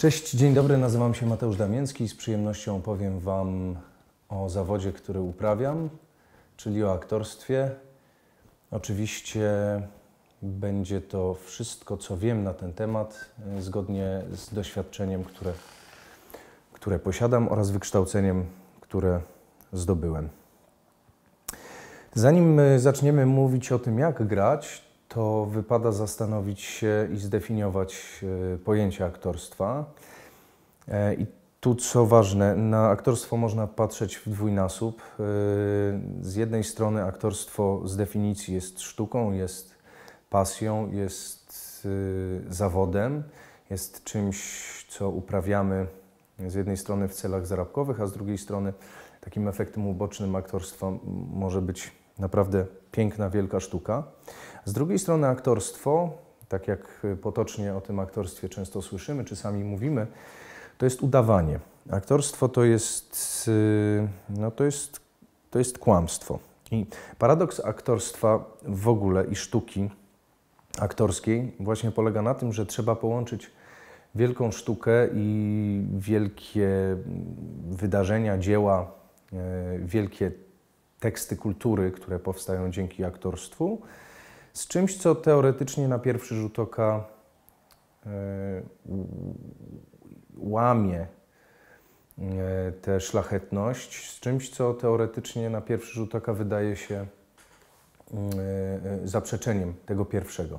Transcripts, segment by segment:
Cześć, dzień dobry, nazywam się Mateusz Damięcki i z przyjemnością opowiem Wam o zawodzie, który uprawiam, czyli o aktorstwie. Oczywiście będzie to wszystko, co wiem na ten temat, e, zgodnie z doświadczeniem, które, które posiadam oraz wykształceniem, które zdobyłem. Zanim e, zaczniemy mówić o tym, jak grać, to wypada zastanowić się i zdefiniować e, pojęcie aktorstwa. E, I tu co ważne, na aktorstwo można patrzeć w dwójnasób. E, z jednej strony aktorstwo z definicji jest sztuką, jest pasją, jest zawodem, jest czymś, co uprawiamy z jednej strony w celach zarobkowych, a z drugiej strony takim efektem ubocznym aktorstwa może być naprawdę piękna, wielka sztuka. Z drugiej strony aktorstwo, tak jak potocznie o tym aktorstwie często słyszymy, czy sami mówimy, to jest udawanie. Aktorstwo to jest, y, no to jest, to jest kłamstwo. I paradoks aktorstwa w ogóle i sztuki aktorskiej właśnie polega na tym, że trzeba połączyć wielką sztukę i wielkie wydarzenia, dzieła, e, wielkie teksty kultury, które powstają dzięki aktorstwu, z czymś, co teoretycznie na pierwszy rzut oka e, łamie e, tę szlachetność, z czymś, co teoretycznie na pierwszy rzut oka wydaje się e, zaprzeczeniem tego pierwszego,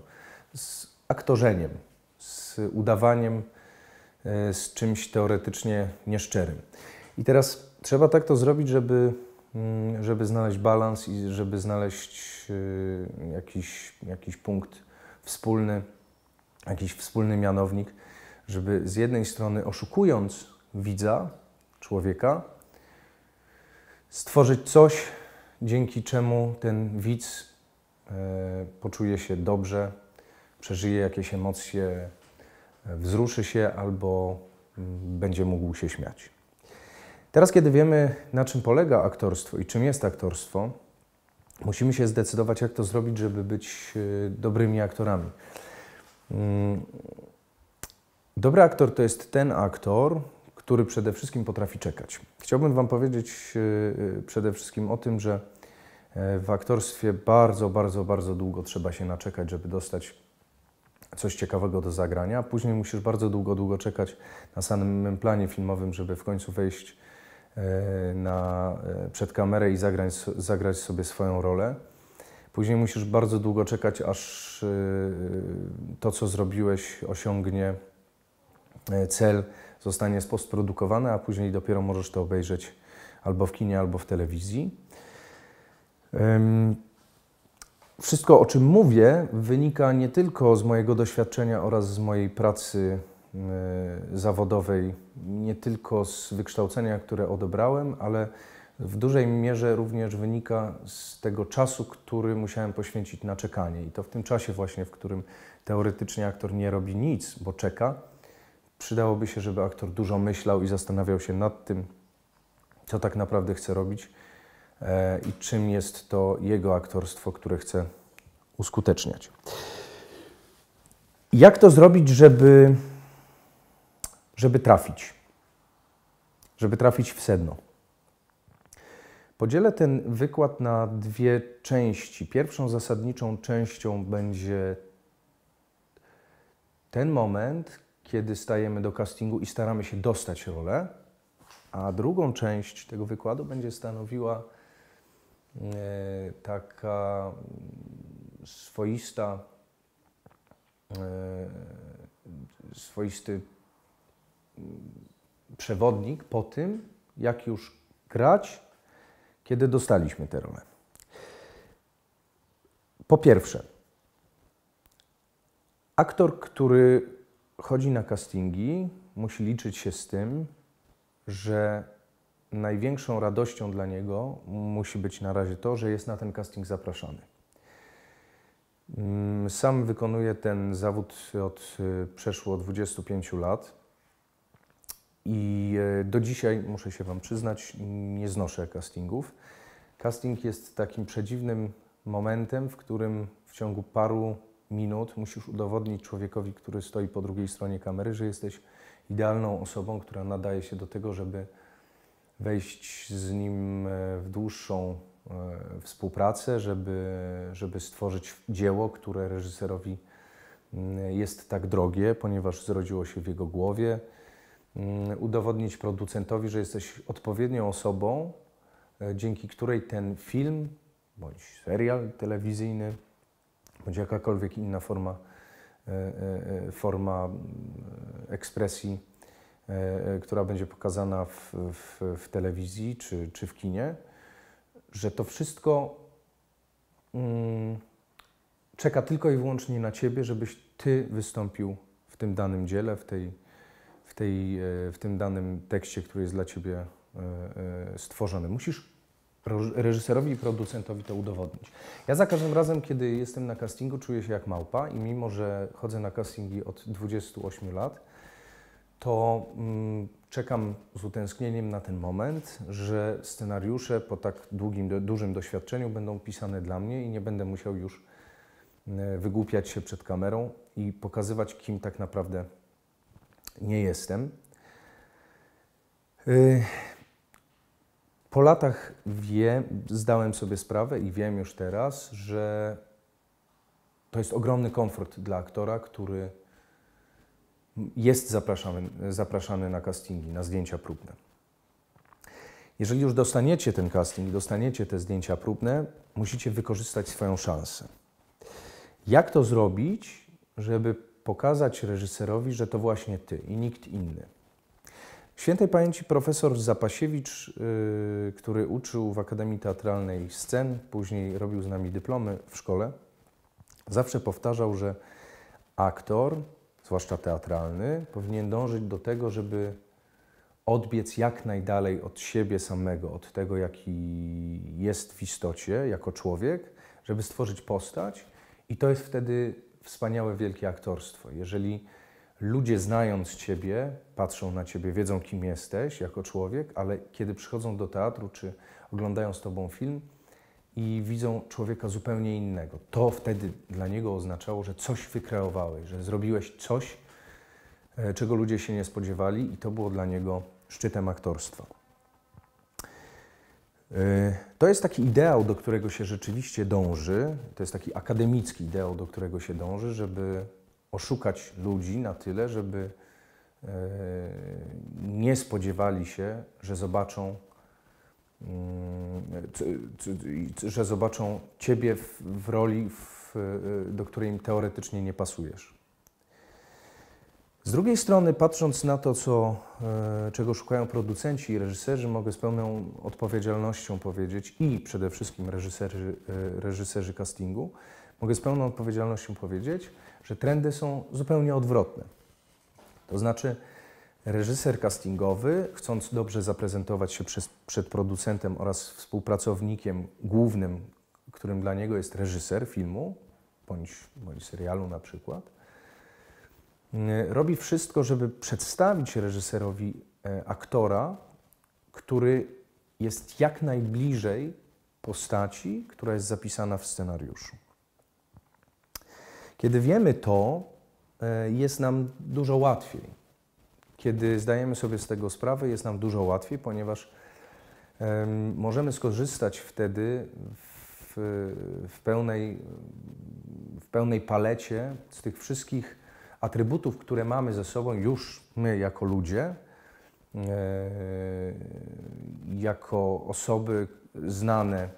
z aktorzeniem, z udawaniem, z czymś teoretycznie nieszczerym. I teraz trzeba tak to zrobić, żeby Mm, żeby znaleźć balans i żeby znaleźć y, jakiś, jakiś punkt wspólny, jakiś wspólny mianownik, żeby z jednej strony oszukując widza, człowieka, stworzyć coś, dzięki czemu ten widz y, poczuje się dobrze, przeżyje jakieś emocje, wzruszy się albo mm, będzie mógł się śmiać. Teraz, kiedy wiemy, na czym polega aktorstwo i czym jest aktorstwo, musimy się zdecydować, jak to zrobić, żeby być e, dobrymi aktorami. Mm. Dobry aktor to jest ten aktor, który przede wszystkim potrafi czekać. Chciałbym Wam powiedzieć e, e, przede wszystkim o tym, że w aktorstwie bardzo, bardzo, bardzo długo trzeba się naczekać, żeby dostać coś ciekawego do zagrania. Później musisz bardzo długo, długo czekać na samym planie filmowym, żeby w końcu wejść E, na, e, przed kamerę i zagrać, zagrać sobie swoją rolę. Później musisz bardzo długo czekać, aż e, to, co zrobiłeś, osiągnie cel, zostanie spostprodukowane, a później dopiero możesz to obejrzeć albo w kinie, albo w telewizji. Wszystko, o czym mówię, wynika nie tylko z mojego doświadczenia oraz z mojej pracy Y, zawodowej, nie tylko z wykształcenia, które odebrałem, ale w dużej mierze również wynika z tego czasu, który musiałem poświęcić na czekanie. I to w tym czasie właśnie, w którym teoretycznie aktor nie robi nic, bo czeka, przydałoby się, żeby aktor dużo myślał i zastanawiał się nad tym, co tak naprawdę chce robić e, i czym jest to jego aktorstwo, które chce uskuteczniać. Jak to zrobić, żeby żeby trafić, żeby trafić w sedno. Podzielę ten wykład na dwie części. Pierwszą zasadniczą częścią będzie ten moment, kiedy stajemy do castingu i staramy się dostać rolę, a drugą część tego wykładu będzie stanowiła e, taka mm, swoista, e, swoisty Mm, przewodnik po tym, jak już grać, kiedy dostaliśmy tę rolę. Po pierwsze, aktor, który chodzi na castingi, musi liczyć się z tym, że największą radością dla niego musi być na razie to, że jest na ten casting zapraszany. Mm, sam wykonuję ten zawód od y, przeszło 25 lat. I e, do dzisiaj, muszę się Wam przyznać, nie znoszę castingów. Casting jest takim przedziwnym momentem, w którym w ciągu paru minut musisz udowodnić człowiekowi, który stoi po drugiej stronie kamery, że jesteś idealną osobą, która nadaje się do tego, żeby wejść z nim e, w dłuższą e, współpracę, żeby, żeby stworzyć dzieło, które reżyserowi mm, jest tak drogie, ponieważ zrodziło się w jego głowie. Mm, udowodnić producentowi, że jesteś odpowiednią osobą, e, dzięki której ten film bądź serial telewizyjny, bądź jakakolwiek inna forma, e, e, forma mm, ekspresji, która będzie pokazana w, w, w telewizji czy, czy w kinie, że to wszystko mm, czeka tylko i wyłącznie na ciebie, żebyś ty wystąpił w tym danym dziele, w tej w, tej, e, w tym danym tekście, który jest dla ciebie e, e, stworzony. Musisz reżyserowi i producentowi to udowodnić. Ja za każdym razem, kiedy jestem na castingu, czuję się jak małpa i mimo, że chodzę na castingi od 28 lat, to mm, czekam z utęsknieniem na ten moment, że scenariusze po tak długim, dużym doświadczeniu będą pisane dla mnie i nie będę musiał już wygłupiać się przed kamerą i pokazywać, kim tak naprawdę nie jestem. Y, po latach wiem, zdałem sobie sprawę i wiem już teraz, że to jest ogromny komfort dla aktora, który jest zapraszany, zapraszany na castingi, na zdjęcia próbne. Jeżeli już dostaniecie ten casting, dostaniecie te zdjęcia próbne, musicie wykorzystać swoją szansę. Jak to zrobić, żeby pokazać reżyserowi, że to właśnie ty i nikt inny. Świętej pamięci profesor Zapasiewicz, y, który uczył w Akademii Teatralnej scen, później robił z nami dyplomy w szkole, zawsze powtarzał, że aktor, zwłaszcza teatralny, powinien dążyć do tego, żeby odbiec jak najdalej od siebie samego, od tego, jaki jest w istocie jako człowiek, żeby stworzyć postać, i to jest wtedy wspaniałe, wielkie aktorstwo. Jeżeli ludzie znając Ciebie, patrzą na Ciebie, wiedzą kim jesteś jako człowiek, ale kiedy przychodzą do teatru czy oglądają z Tobą film i widzą człowieka zupełnie innego, to wtedy dla niego oznaczało, że coś wykreowałeś, że zrobiłeś coś, e, czego ludzie się nie spodziewali i to było dla niego szczytem aktorstwa. E, to jest taki ideał, do którego się rzeczywiście dąży, to jest taki akademicki ideał, do którego się dąży, żeby oszukać ludzi na tyle, żeby e, nie spodziewali się, że zobaczą, mm, że zobaczą Ciebie w, roli, e, do której im teoretycznie nie pasujesz. Z drugiej strony, patrząc na to, co, e, czego szukają producenci i reżyserzy, mogę z pełną odpowiedzialnością powiedzieć i przede wszystkim reżyserzy, e, reżyserzy castingu, mogę z pełną odpowiedzialnością powiedzieć, że trendy są zupełnie odwrotne. To znaczy, reżyser castingowy, chcąc dobrze zaprezentować się przez, przed producentem oraz współpracownikiem głównym, którym dla niego jest reżyser filmu bądź, bądź serialu na przykład, Mm, robi wszystko, żeby przedstawić reżyserowi e, aktora, który jest jak najbliżej postaci, która jest zapisana w scenariuszu. Kiedy wiemy to, e, jest nam dużo łatwiej. Kiedy zdajemy sobie z tego sprawę, jest nam dużo łatwiej, ponieważ możemy skorzystać wtedy w, w pełnej, w pełnej palecie z tych wszystkich atrybutów, które mamy ze sobą już my jako ludzie, e, jako osoby znane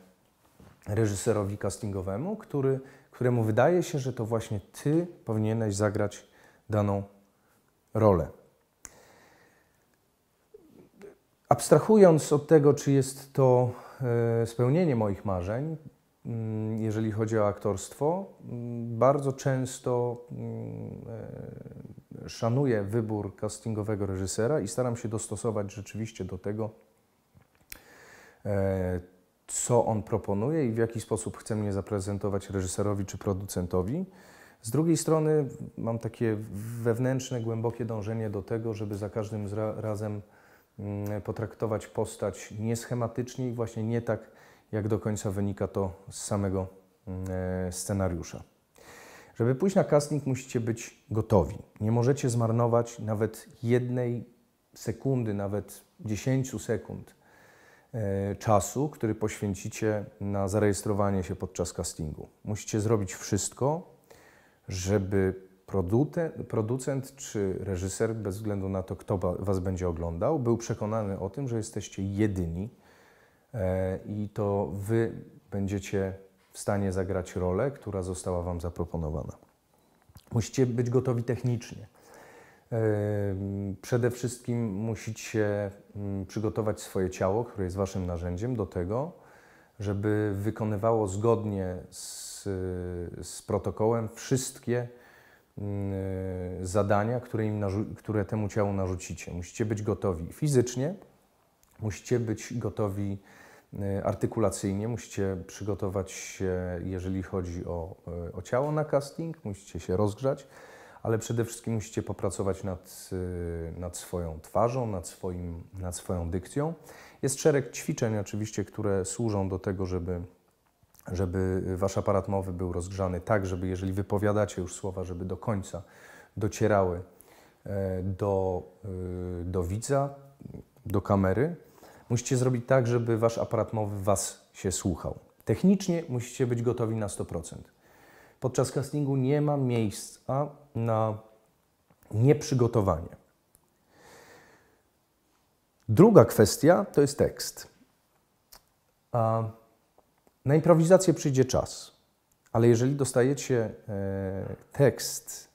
reżyserowi castingowemu, który, któremu wydaje się, że to właśnie ty powinieneś zagrać daną rolę. Abstrahując od tego, czy jest to e, spełnienie moich marzeń, Mm, jeżeli chodzi o aktorstwo, mm, bardzo często mm, e, szanuję wybór castingowego reżysera i staram się dostosować rzeczywiście do tego, e, co on proponuje i w jaki sposób chce mnie zaprezentować reżyserowi czy producentowi. Z drugiej strony mam takie wewnętrzne, głębokie dążenie do tego, żeby za każdym razem potraktować postać nieschematycznie i właśnie nie tak, jak do końca wynika to z samego mm, e, scenariusza. Żeby pójść na casting, musicie być gotowi. Nie możecie zmarnować nawet jednej sekundy, nawet 10 sekund e, czasu, który poświęcicie na zarejestrowanie się podczas castingu. Musicie zrobić wszystko, żeby producent czy reżyser, bez względu na to, kto Was będzie oglądał, był przekonany o tym, że jesteście jedyni E, i to Wy będziecie w stanie zagrać rolę, która została Wam zaproponowana. Musicie być gotowi technicznie. E, przede wszystkim musicie mm, przygotować swoje ciało, które jest Waszym narzędziem, do tego, żeby wykonywało zgodnie z, z protokołem wszystkie mm, zadania, które, im które temu ciału narzucicie. Musicie być gotowi fizycznie, musicie być gotowi Y, artykulacyjnie musicie przygotować się, jeżeli chodzi o, y, o ciało na casting, musicie się rozgrzać, ale przede wszystkim musicie popracować nad, y, nad swoją twarzą, nad, swoim, nad swoją dykcją. Jest szereg ćwiczeń oczywiście, które służą do tego, żeby żeby wasz aparat mowy był rozgrzany tak, żeby jeżeli wypowiadacie już słowa, żeby do końca docierały e, do, do widza, do kamery. Musicie zrobić tak, żeby wasz aparat mowy was się słuchał. Technicznie musicie być gotowi na 100%. Podczas castingu nie ma miejsca na nieprzygotowanie. Druga kwestia to jest tekst. Na improwizację przyjdzie czas, ale jeżeli dostajecie e, tekst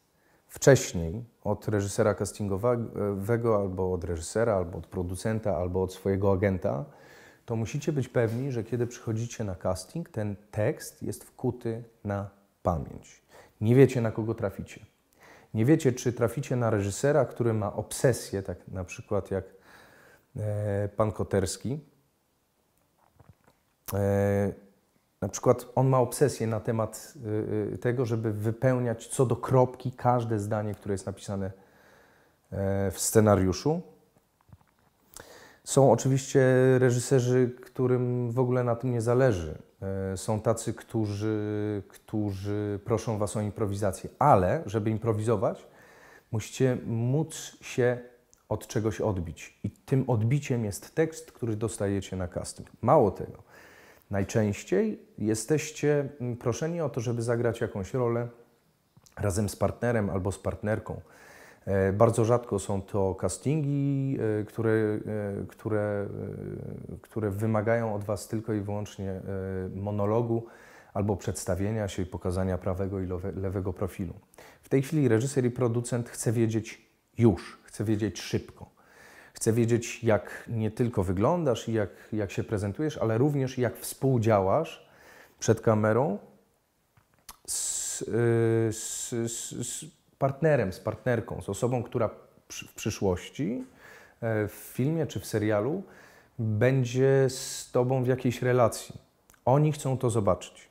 wcześniej, od reżysera castingowego, e, albo od reżysera, albo od producenta, albo od swojego agenta, to musicie być pewni, że kiedy przychodzicie na casting, ten tekst jest wkuty na pamięć. Nie wiecie, na kogo traficie. Nie wiecie, czy traficie na reżysera, który ma obsesję, tak na przykład jak e, pan Koterski, e, na przykład on ma obsesję na temat y, y, tego, żeby wypełniać co do kropki każde zdanie, które jest napisane e, w scenariuszu. Są oczywiście reżyserzy, którym w ogóle na tym nie zależy. E, są tacy, którzy, którzy proszą Was o improwizację, ale żeby improwizować, musicie móc się od czegoś odbić. I tym odbiciem jest tekst, który dostajecie na casting. Mało tego, Najczęściej jesteście mm, proszeni o to, żeby zagrać jakąś rolę razem z partnerem albo z partnerką. E, bardzo rzadko są to castingi, e, które, e, które, które wymagają od Was tylko i wyłącznie monologu albo przedstawienia się i pokazania prawego i lewego profilu. W tej chwili reżyser i producent chce wiedzieć już, chce wiedzieć szybko. Chcę wiedzieć, jak nie tylko wyglądasz i jak, jak się prezentujesz, ale również jak współdziałasz przed kamerą z, y, z, z partnerem, z partnerką, z osobą, która w przyszłości e, w filmie czy w serialu będzie z tobą w jakiejś relacji. Oni chcą to zobaczyć.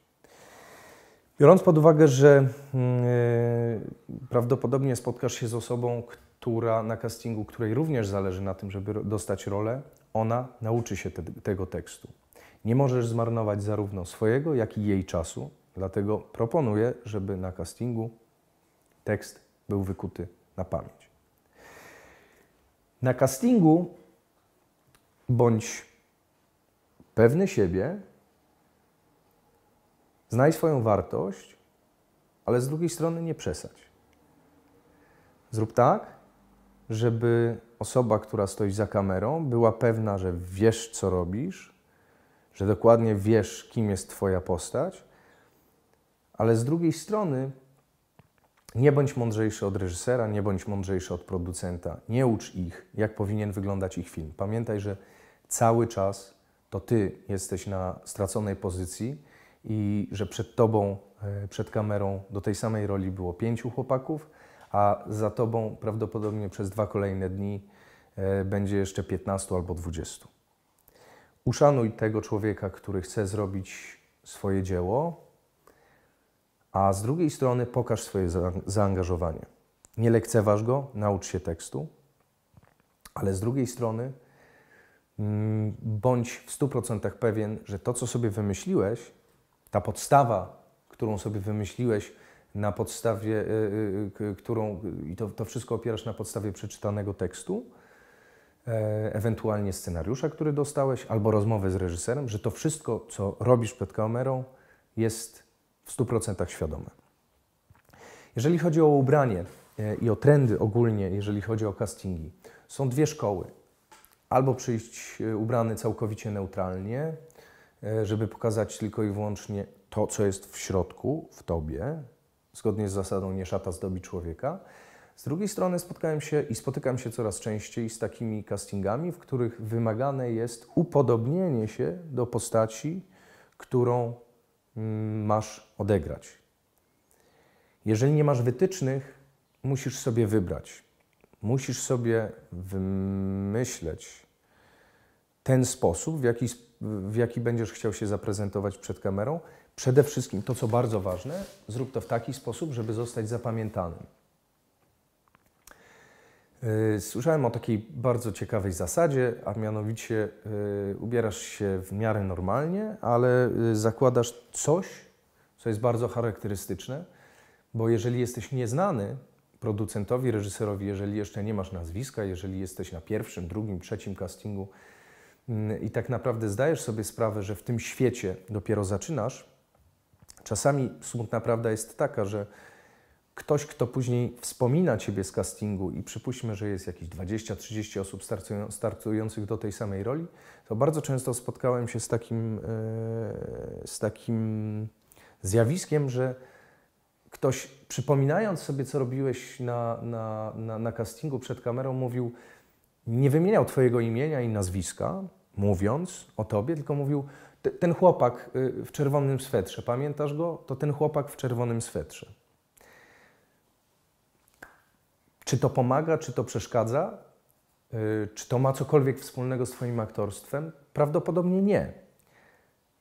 Biorąc pod uwagę, że yy, prawdopodobnie spotkasz się z osobą, która na castingu, której również zależy na tym, żeby dostać rolę, ona nauczy się te, tego tekstu. Nie możesz zmarnować zarówno swojego, jak i jej czasu, dlatego proponuję, żeby na castingu tekst był wykuty na pamięć. Na castingu bądź pewny siebie, znaj swoją wartość, ale z drugiej strony nie przesadź. Zrób tak, żeby osoba, która stoi za kamerą, była pewna, że wiesz, co robisz, że dokładnie wiesz, kim jest Twoja postać, ale z drugiej strony nie bądź mądrzejszy od reżysera, nie bądź mądrzejszy od producenta. Nie ucz ich, jak powinien wyglądać ich film. Pamiętaj, że cały czas to Ty jesteś na straconej pozycji i że przed Tobą, e, przed kamerą do tej samej roli było pięciu chłopaków, a za tobą prawdopodobnie przez dwa kolejne dni e, będzie jeszcze 15 albo 20. Uszanuj tego człowieka, który chce zrobić swoje dzieło, a z drugiej strony pokaż swoje zaangażowanie. Nie lekceważ go, naucz się tekstu, ale z drugiej strony mm, bądź w 100% pewien, że to, co sobie wymyśliłeś, ta podstawa, którą sobie wymyśliłeś, na podstawie, y, y, którą, i to, to wszystko opierasz na podstawie przeczytanego tekstu, e, ewentualnie scenariusza, który dostałeś, albo rozmowy z reżyserem, że to wszystko, co robisz przed kamerą, jest w 100% świadome. Jeżeli chodzi o ubranie e, i o trendy ogólnie, jeżeli chodzi o castingi, są dwie szkoły. Albo przyjść e, ubrany całkowicie neutralnie, żeby pokazać tylko i wyłącznie to, co jest w środku, w tobie, zgodnie z zasadą nie szata zdobi człowieka. Z drugiej strony spotkałem się i spotykam się coraz częściej z takimi castingami, w których wymagane jest upodobnienie się do postaci, którą mm, masz odegrać. Jeżeli nie masz wytycznych, musisz sobie wybrać. Musisz sobie wymyśleć ten sposób, w jaki, w jaki będziesz chciał się zaprezentować przed kamerą, Przede wszystkim to, co bardzo ważne, zrób to w taki sposób, żeby zostać zapamiętanym. Y, słyszałem o takiej bardzo ciekawej zasadzie, a mianowicie y, ubierasz się w miarę normalnie, ale y, zakładasz coś, co jest bardzo charakterystyczne, bo jeżeli jesteś nieznany producentowi, reżyserowi, jeżeli jeszcze nie masz nazwiska, jeżeli jesteś na pierwszym, drugim, trzecim castingu mm, i tak naprawdę zdajesz sobie sprawę, że w tym świecie dopiero zaczynasz, Czasami smutna prawda jest taka, że ktoś, kto później wspomina ciebie z castingu i przypuśćmy, że jest jakieś 20-30 osób startujących do tej samej roli, to bardzo często spotkałem się z takim, e, z takim zjawiskiem, że ktoś przypominając sobie, co robiłeś na, na, na, na castingu przed kamerą, mówił, nie wymieniał twojego imienia i nazwiska, mówiąc o tobie, tylko mówił, ten chłopak y, w czerwonym swetrze, pamiętasz go? To ten chłopak w czerwonym swetrze. Czy to pomaga, czy to przeszkadza? Y, czy to ma cokolwiek wspólnego z Twoim aktorstwem? Prawdopodobnie nie.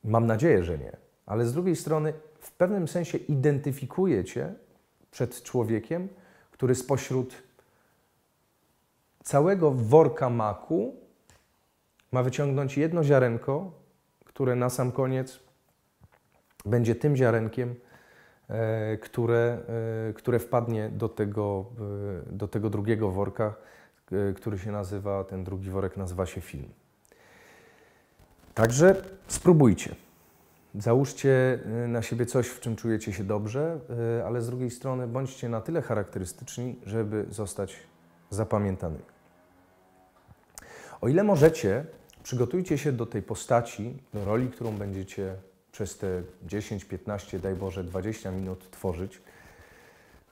Mam nadzieję, że nie. Ale z drugiej strony, w pewnym sensie identyfikuje Cię przed człowiekiem, który spośród całego worka maku ma wyciągnąć jedno ziarenko które na sam koniec będzie tym ziarenkiem, e, które, e, które wpadnie do tego, e, do tego drugiego worka, który się nazywa, ten drugi worek nazywa się film. Także spróbujcie. Załóżcie na siebie coś, w czym czujecie się dobrze, ale z drugiej strony bądźcie na tyle charakterystyczni, żeby zostać zapamiętanymi. O ile możecie, Przygotujcie się do tej postaci, do roli, którą będziecie przez te 10, 15, daj Boże, 20 minut tworzyć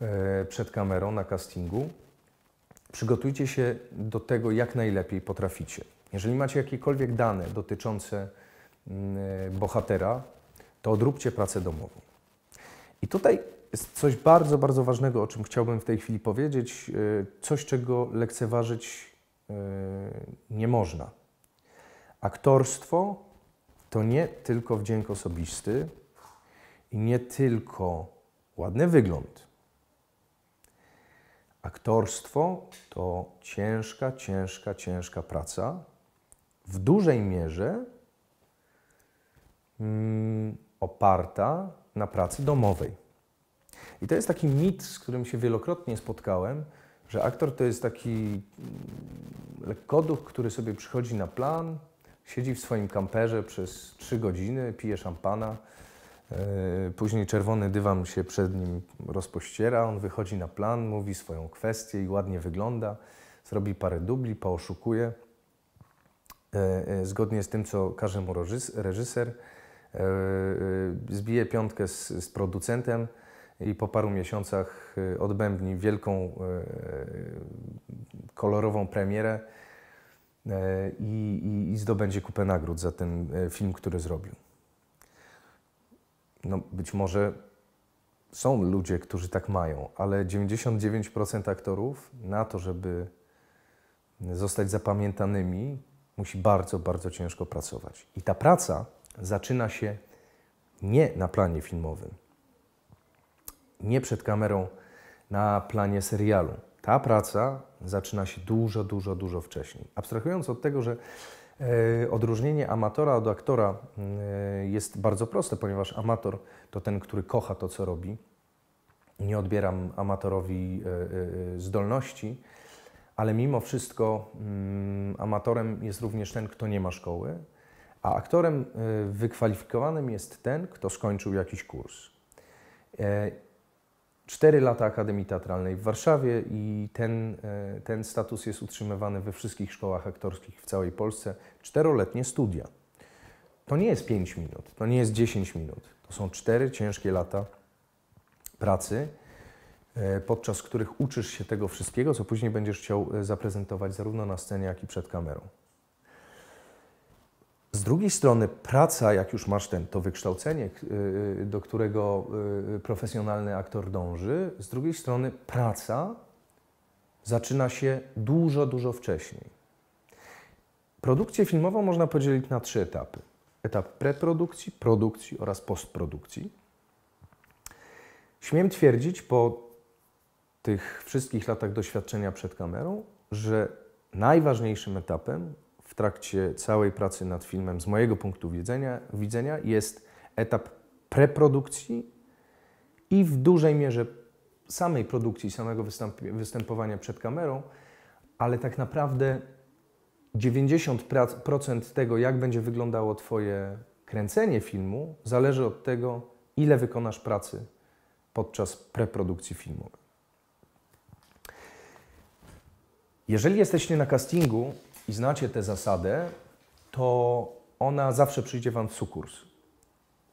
e, przed kamerą na castingu. Przygotujcie się do tego, jak najlepiej potraficie. Jeżeli macie jakiekolwiek dane dotyczące mm, e, bohatera, to odróbcie pracę domową. I tutaj jest coś bardzo, bardzo ważnego, o czym chciałbym w tej chwili powiedzieć, e, coś, czego lekceważyć nie można. Aktorstwo to nie tylko wdzięk osobisty i nie tylko ładny wygląd. Aktorstwo to ciężka, ciężka, ciężka praca. W dużej mierze mm, oparta na pracy domowej. I to jest taki mit, z którym się wielokrotnie spotkałem, że aktor to jest taki mm, lekkoduch, który sobie przychodzi na plan, Siedzi w swoim kamperze przez trzy godziny, pije szampana. E, później czerwony dywan się przed nim rozpościera, on wychodzi na plan, mówi swoją kwestię i ładnie wygląda, zrobi parę dubli, pooszukuje. E, e, zgodnie z tym, co każe mu reżyser, zbije piątkę z, z producentem i po paru miesiącach odbędni wielką, kolorową premierę E, i, i, i zdobędzie kupę nagród za ten e, film, który zrobił. No, być może są ludzie, którzy tak mają, ale 99% aktorów na to, żeby zostać zapamiętanymi, musi bardzo, bardzo ciężko pracować. I ta praca zaczyna się nie na planie filmowym, nie przed kamerą, na planie serialu. Ta praca zaczyna się dużo, dużo, dużo wcześniej. Abstrahując od tego, że e, Odróżnienie amatora od aktora e, jest bardzo proste, ponieważ amator to ten, który kocha to, co robi. Nie odbieram amatorowi e, zdolności, ale mimo wszystko mm, amatorem jest również ten, kto nie ma szkoły, a aktorem wykwalifikowanym jest ten, kto skończył jakiś kurs. 4 lata Akademii Teatralnej w Warszawie i ten, e, ten status jest utrzymywany we wszystkich szkołach aktorskich w całej Polsce. Czteroletnie studia. To nie jest 5 minut, to nie jest 10 minut. To są 4 ciężkie lata pracy, e, podczas których uczysz się tego wszystkiego, co później będziesz chciał e, zaprezentować zarówno na scenie, jak i przed kamerą. Z drugiej strony praca, jak już masz ten, to wykształcenie, y, do którego y, profesjonalny aktor dąży, z drugiej strony praca zaczyna się dużo, dużo wcześniej. Produkcję filmową można podzielić na trzy etapy. Etap preprodukcji, produkcji oraz postprodukcji. Śmiem twierdzić po tych wszystkich latach doświadczenia przed kamerą, że najważniejszym etapem w trakcie całej pracy nad filmem, z mojego punktu widzenia, widzenia jest etap preprodukcji i w dużej mierze samej produkcji, samego występowania przed kamerą, ale tak naprawdę 90% tego, jak będzie wyglądało Twoje kręcenie filmu, zależy od tego, ile wykonasz pracy podczas preprodukcji filmowej. Jeżeli jesteście na castingu, i znacie tę zasadę, to ona zawsze przyjdzie Wam w sukurs.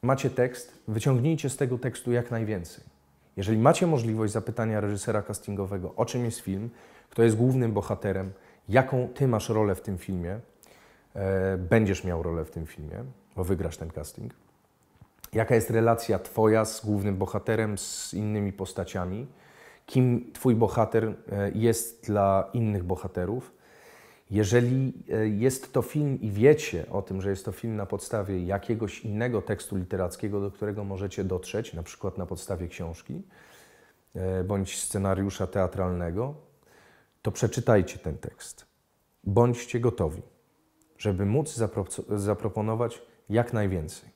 Macie tekst, wyciągnijcie z tego tekstu jak najwięcej. Jeżeli macie możliwość zapytania reżysera castingowego, o czym jest film, kto jest głównym bohaterem, jaką Ty masz rolę w tym filmie, e, będziesz miał rolę w tym filmie, bo wygrasz ten casting, jaka jest relacja Twoja z głównym bohaterem, z innymi postaciami, kim Twój bohater e, jest dla innych bohaterów, jeżeli e, jest to film i wiecie o tym, że jest to film na podstawie jakiegoś innego tekstu literackiego, do którego możecie dotrzeć, na przykład na podstawie książki e, bądź scenariusza teatralnego, to przeczytajcie ten tekst. Bądźcie gotowi, żeby móc zaproponować jak najwięcej.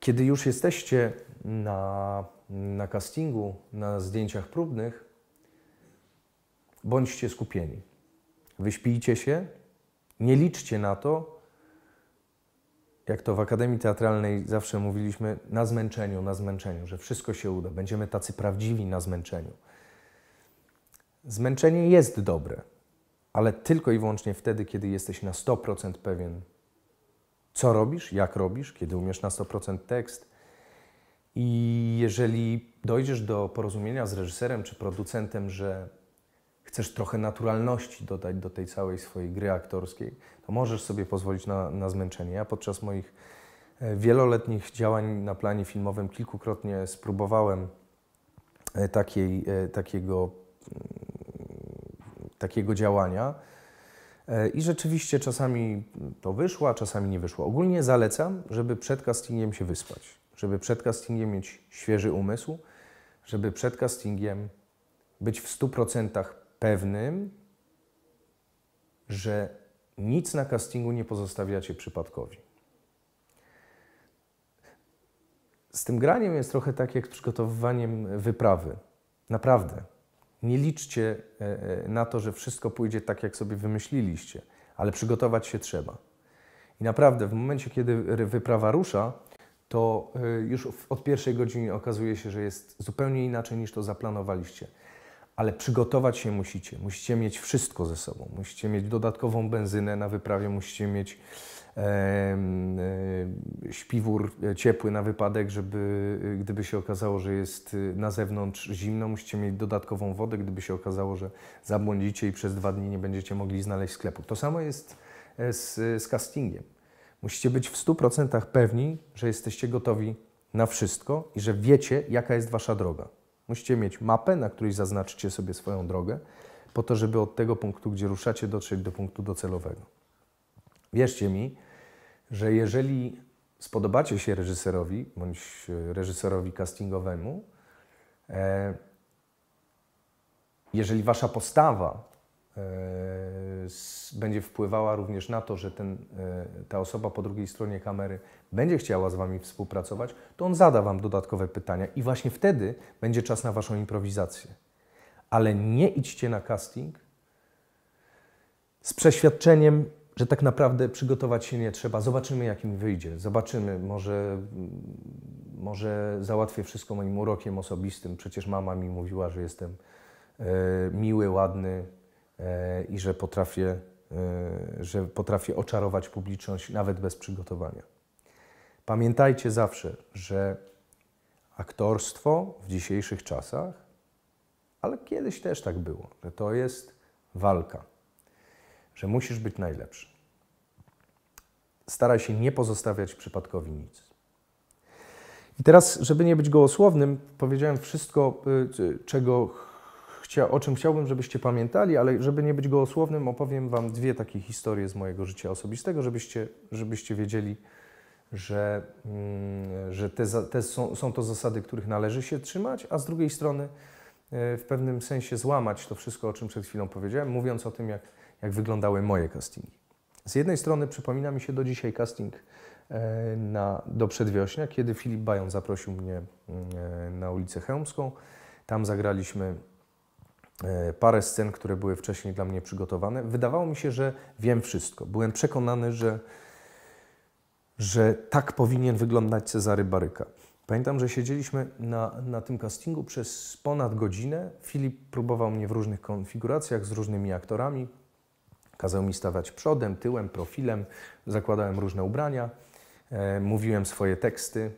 Kiedy już jesteście na na castingu, na zdjęciach próbnych, bądźcie skupieni. Wyśpijcie się, nie liczcie na to, jak to w Akademii Teatralnej zawsze mówiliśmy, na zmęczeniu, na zmęczeniu, że wszystko się uda, będziemy tacy prawdziwi na zmęczeniu. Zmęczenie jest dobre, ale tylko i wyłącznie wtedy, kiedy jesteś na 100% pewien, co robisz, jak robisz, kiedy umiesz na 100% tekst, i jeżeli dojdziesz do porozumienia z reżyserem czy producentem, że chcesz trochę naturalności dodać do tej całej swojej gry aktorskiej, to możesz sobie pozwolić na, na zmęczenie. Ja podczas moich e, wieloletnich działań na planie filmowym kilkukrotnie spróbowałem e, takiej, e, takiego, mm, takiego działania. I rzeczywiście czasami to wyszło, a czasami nie wyszło. Ogólnie zalecam, żeby przed castingiem się wyspać żeby przed castingiem mieć świeży umysł, żeby przed castingiem być w 100% pewnym, że nic na castingu nie pozostawiacie przypadkowi. Z tym graniem jest trochę tak jak z przygotowywaniem wyprawy. Naprawdę. Nie liczcie e, e, na to, że wszystko pójdzie tak, jak sobie wymyśliliście, ale przygotować się trzeba. I naprawdę, w momencie, kiedy wyprawa rusza, to y, już od pierwszej godziny okazuje się, że jest zupełnie inaczej niż to zaplanowaliście. Ale przygotować się musicie. Musicie mieć wszystko ze sobą. Musicie mieć dodatkową benzynę na wyprawie, musicie mieć e, e, śpiwór e, ciepły na wypadek, żeby e, gdyby się okazało, że jest e, na zewnątrz zimno, musicie mieć dodatkową wodę, gdyby się okazało, że zabłądzicie i przez dwa dni nie będziecie mogli znaleźć sklepu. To samo jest z, z castingiem. Musicie być w 100% pewni, że jesteście gotowi na wszystko i że wiecie, jaka jest wasza droga. Musicie mieć mapę, na której zaznaczycie sobie swoją drogę, po to, żeby od tego punktu, gdzie ruszacie, dotrzeć do punktu docelowego. Wierzcie mi, że jeżeli spodobacie się reżyserowi bądź e, reżyserowi castingowemu, e, jeżeli wasza postawa E, będzie wpływała również na to, że ten, e, ta osoba po drugiej stronie kamery będzie chciała z Wami współpracować, to on zada Wam dodatkowe pytania i właśnie wtedy będzie czas na Waszą improwizację. Ale nie idźcie na casting z przeświadczeniem, że tak naprawdę przygotować się nie trzeba. Zobaczymy, jak im wyjdzie. Zobaczymy, może, mm, może załatwię wszystko moim urokiem osobistym. Przecież mama mi mówiła, że jestem e, miły, ładny, i że potrafię, e, że potrafię oczarować publiczność nawet bez przygotowania. Pamiętajcie zawsze, że aktorstwo w dzisiejszych czasach, ale kiedyś też tak było, że to jest walka, że musisz być najlepszy. Staraj się nie pozostawiać przypadkowi nic. I teraz, żeby nie być gołosłownym, powiedziałem wszystko, y, czego chcia, o czym chciałbym, żebyście pamiętali, ale żeby nie być gołosłownym, opowiem Wam dwie takie historie z mojego życia osobistego, żebyście, żebyście wiedzieli, że, mm, że te, te są, są to zasady, których należy się trzymać, a z drugiej strony e, w pewnym sensie złamać to wszystko, o czym przed chwilą powiedziałem, mówiąc o tym, jak, jak wyglądały moje castingi. Z jednej strony przypomina mi się do dzisiaj casting e, na, do przedwiośnia, kiedy Filip Bajon zaprosił mnie mm, e, na ulicę Chełmską. Tam zagraliśmy E, parę scen, które były wcześniej dla mnie przygotowane, wydawało mi się, że wiem wszystko. Byłem przekonany, że, że tak powinien wyglądać Cezary Baryka. Pamiętam, że siedzieliśmy na, na tym castingu przez ponad godzinę. Filip próbował mnie w różnych konfiguracjach z różnymi aktorami. Kazał mi stawać przodem, tyłem, profilem. Zakładałem różne ubrania, e, mówiłem swoje teksty.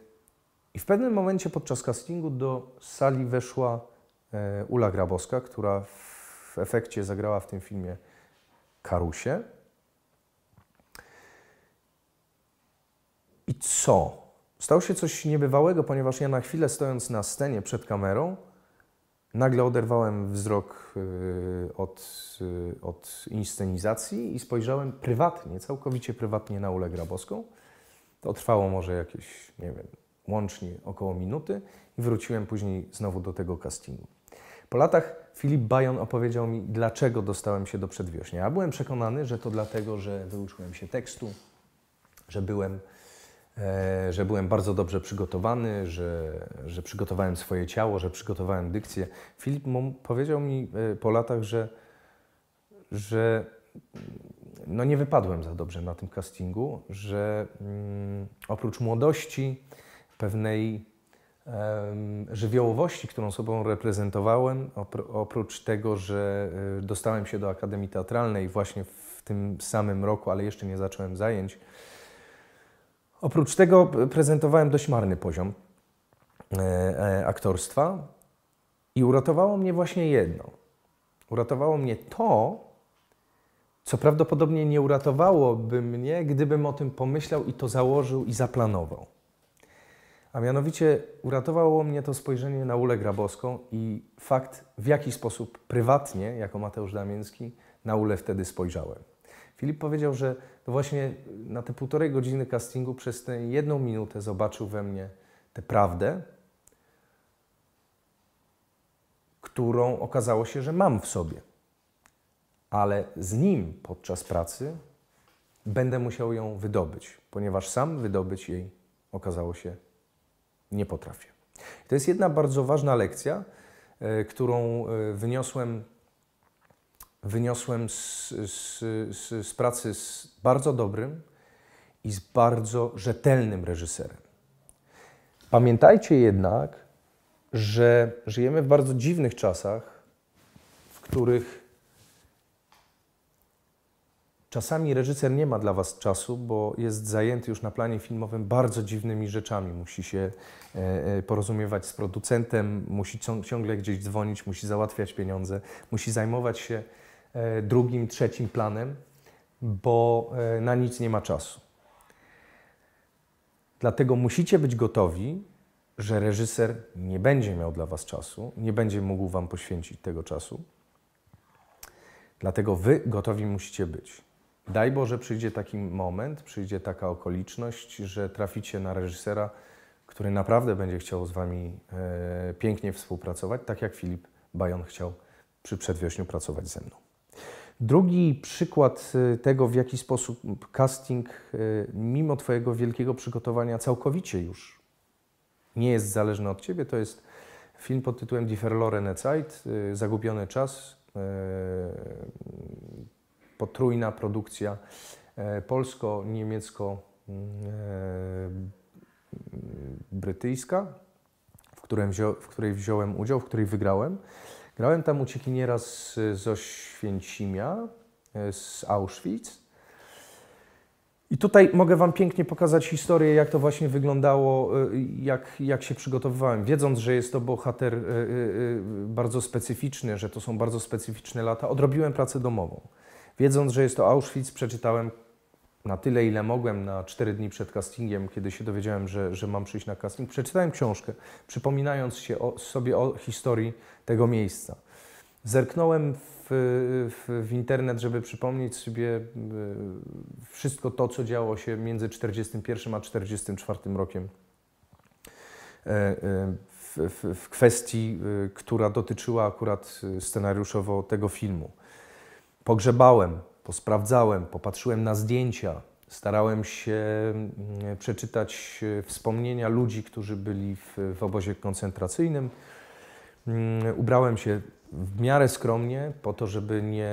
I w pewnym momencie podczas castingu do sali weszła E, Ula Grabowska, która w efekcie zagrała w tym filmie Karusie. I co? Stało się coś niebywałego, ponieważ ja na chwilę stojąc na scenie przed kamerą, nagle oderwałem wzrok e, od, e, od inscenizacji i spojrzałem prywatnie, całkowicie prywatnie na Ulę Grabowską. To trwało może jakieś, nie wiem, łącznie około minuty i wróciłem później znowu do tego castingu. Po latach Filip Bajon opowiedział mi, dlaczego dostałem się do przedwiośnia. Ja byłem przekonany, że to dlatego, że wyuczyłem się tekstu, że byłem, e, że byłem bardzo dobrze przygotowany, że, że przygotowałem swoje ciało, że przygotowałem dykcję. Filip powiedział mi e, po latach, że, że no nie wypadłem za dobrze na tym castingu, że mm, oprócz młodości, pewnej żywiołowości, którą sobą reprezentowałem, oprócz tego, że y, dostałem się do Akademii Teatralnej właśnie w tym samym roku, ale jeszcze nie zacząłem zajęć, oprócz tego y, prezentowałem dość marny poziom e, e, aktorstwa i uratowało mnie właśnie jedno. Uratowało mnie to, co prawdopodobnie nie uratowałoby mnie, gdybym o tym pomyślał i to założył i zaplanował. A mianowicie uratowało mnie to spojrzenie na Ulę Grabowską i fakt, w jaki sposób prywatnie, jako Mateusz Damiński, na Ulę wtedy spojrzałem. Filip powiedział, że właśnie na te półtorej godziny castingu przez tę jedną minutę zobaczył we mnie tę prawdę, którą okazało się, że mam w sobie. Ale z nim podczas pracy będę musiał ją wydobyć, ponieważ sam wydobyć jej okazało się nie potrafię. To jest jedna bardzo ważna lekcja, e, którą e, wyniosłem, wyniosłem z, z, z, z pracy z bardzo dobrym i z bardzo rzetelnym reżyserem. Pamiętajcie jednak, że żyjemy w bardzo dziwnych czasach, w których Czasami reżyser nie ma dla Was czasu, bo jest zajęty już na planie filmowym bardzo dziwnymi rzeczami. Musi się e, e, porozumiewać z producentem, musi ciągle gdzieś dzwonić, musi załatwiać pieniądze, musi zajmować się e, drugim, trzecim planem, bo na nic nie ma czasu. Dlatego musicie być gotowi, że reżyser nie będzie miał dla Was czasu, nie będzie mógł Wam poświęcić tego czasu. Dlatego Wy gotowi musicie być. Daj Boże, przyjdzie taki moment, przyjdzie taka okoliczność, że traficie na reżysera, który naprawdę będzie chciał z Wami e, pięknie współpracować, tak jak Filip Bajon chciał przy przedwiośniu pracować ze mną. Drugi przykład e, tego, w jaki sposób casting, e, mimo Twojego wielkiego przygotowania, całkowicie już nie jest zależny od Ciebie, to jest film pod tytułem Die verlorene Zeit, e, Zagubiony czas potrójna produkcja e, polsko-niemiecko-brytyjska, mm, e, w, w której wziąłem udział, w której wygrałem. Grałem tam uciekiniera z, z Oświęcimia, e, z Auschwitz. I tutaj mogę Wam pięknie pokazać historię, jak to właśnie wyglądało, jak, jak się przygotowywałem. Wiedząc, że jest to bohater bardzo specyficzny, że to są bardzo specyficzne lata, odrobiłem pracę domową. Wiedząc, że jest to Auschwitz, przeczytałem na tyle, ile mogłem na cztery dni przed castingiem, kiedy się dowiedziałem, że, że mam przyjść na casting. Przeczytałem książkę, przypominając się o, sobie o historii tego miejsca. Zerknąłem w, w, w, internet, żeby przypomnieć sobie e, wszystko to, co działo się między 41 a 44 rokiem. E, e, w, w, w kwestii, która dotyczyła akurat scenariuszowo tego filmu. Pogrzebałem, posprawdzałem, popatrzyłem na zdjęcia, starałem się mm, przeczytać e, wspomnienia ludzi, którzy byli w, w obozie koncentracyjnym. Mm, ubrałem się w miarę skromnie, po to, żeby nie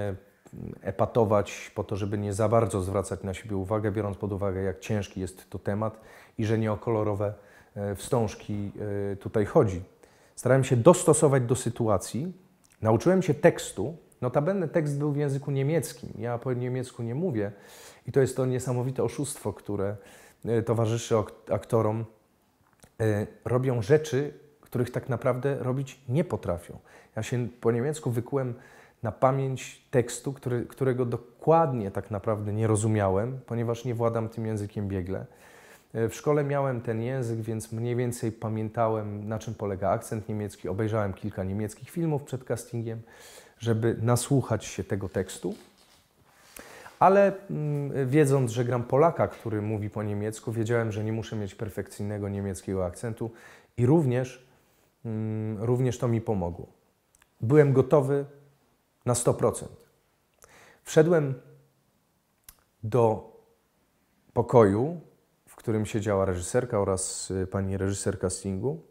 mm, epatować, po to, żeby nie za bardzo zwracać na siebie uwagę, biorąc pod uwagę, jak ciężki jest to temat i że nie o kolorowe e, wstążki e, tutaj chodzi. Starałem się dostosować do sytuacji, nauczyłem się tekstu, Notabene tekst był w języku niemieckim. Ja po niemiecku nie mówię i to jest to niesamowite oszustwo, które e, towarzyszy aktorom. E, robią rzeczy, których tak naprawdę robić nie potrafią. Ja się po niemiecku wykułem na pamięć tekstu, który, którego dokładnie tak naprawdę nie rozumiałem, ponieważ nie władam tym językiem biegle. E, w szkole miałem ten język, więc mniej więcej pamiętałem, na czym polega akcent niemiecki. Obejrzałem kilka niemieckich filmów przed castingiem, żeby nasłuchać się tego tekstu. Ale mm, wiedząc, że gram Polaka, który mówi po niemiecku, wiedziałem, że nie muszę mieć perfekcyjnego niemieckiego akcentu i również, mm, również to mi pomogło. Byłem gotowy na 100%. Wszedłem do pokoju, którym siedziała reżyserka oraz y, pani reżyser castingu.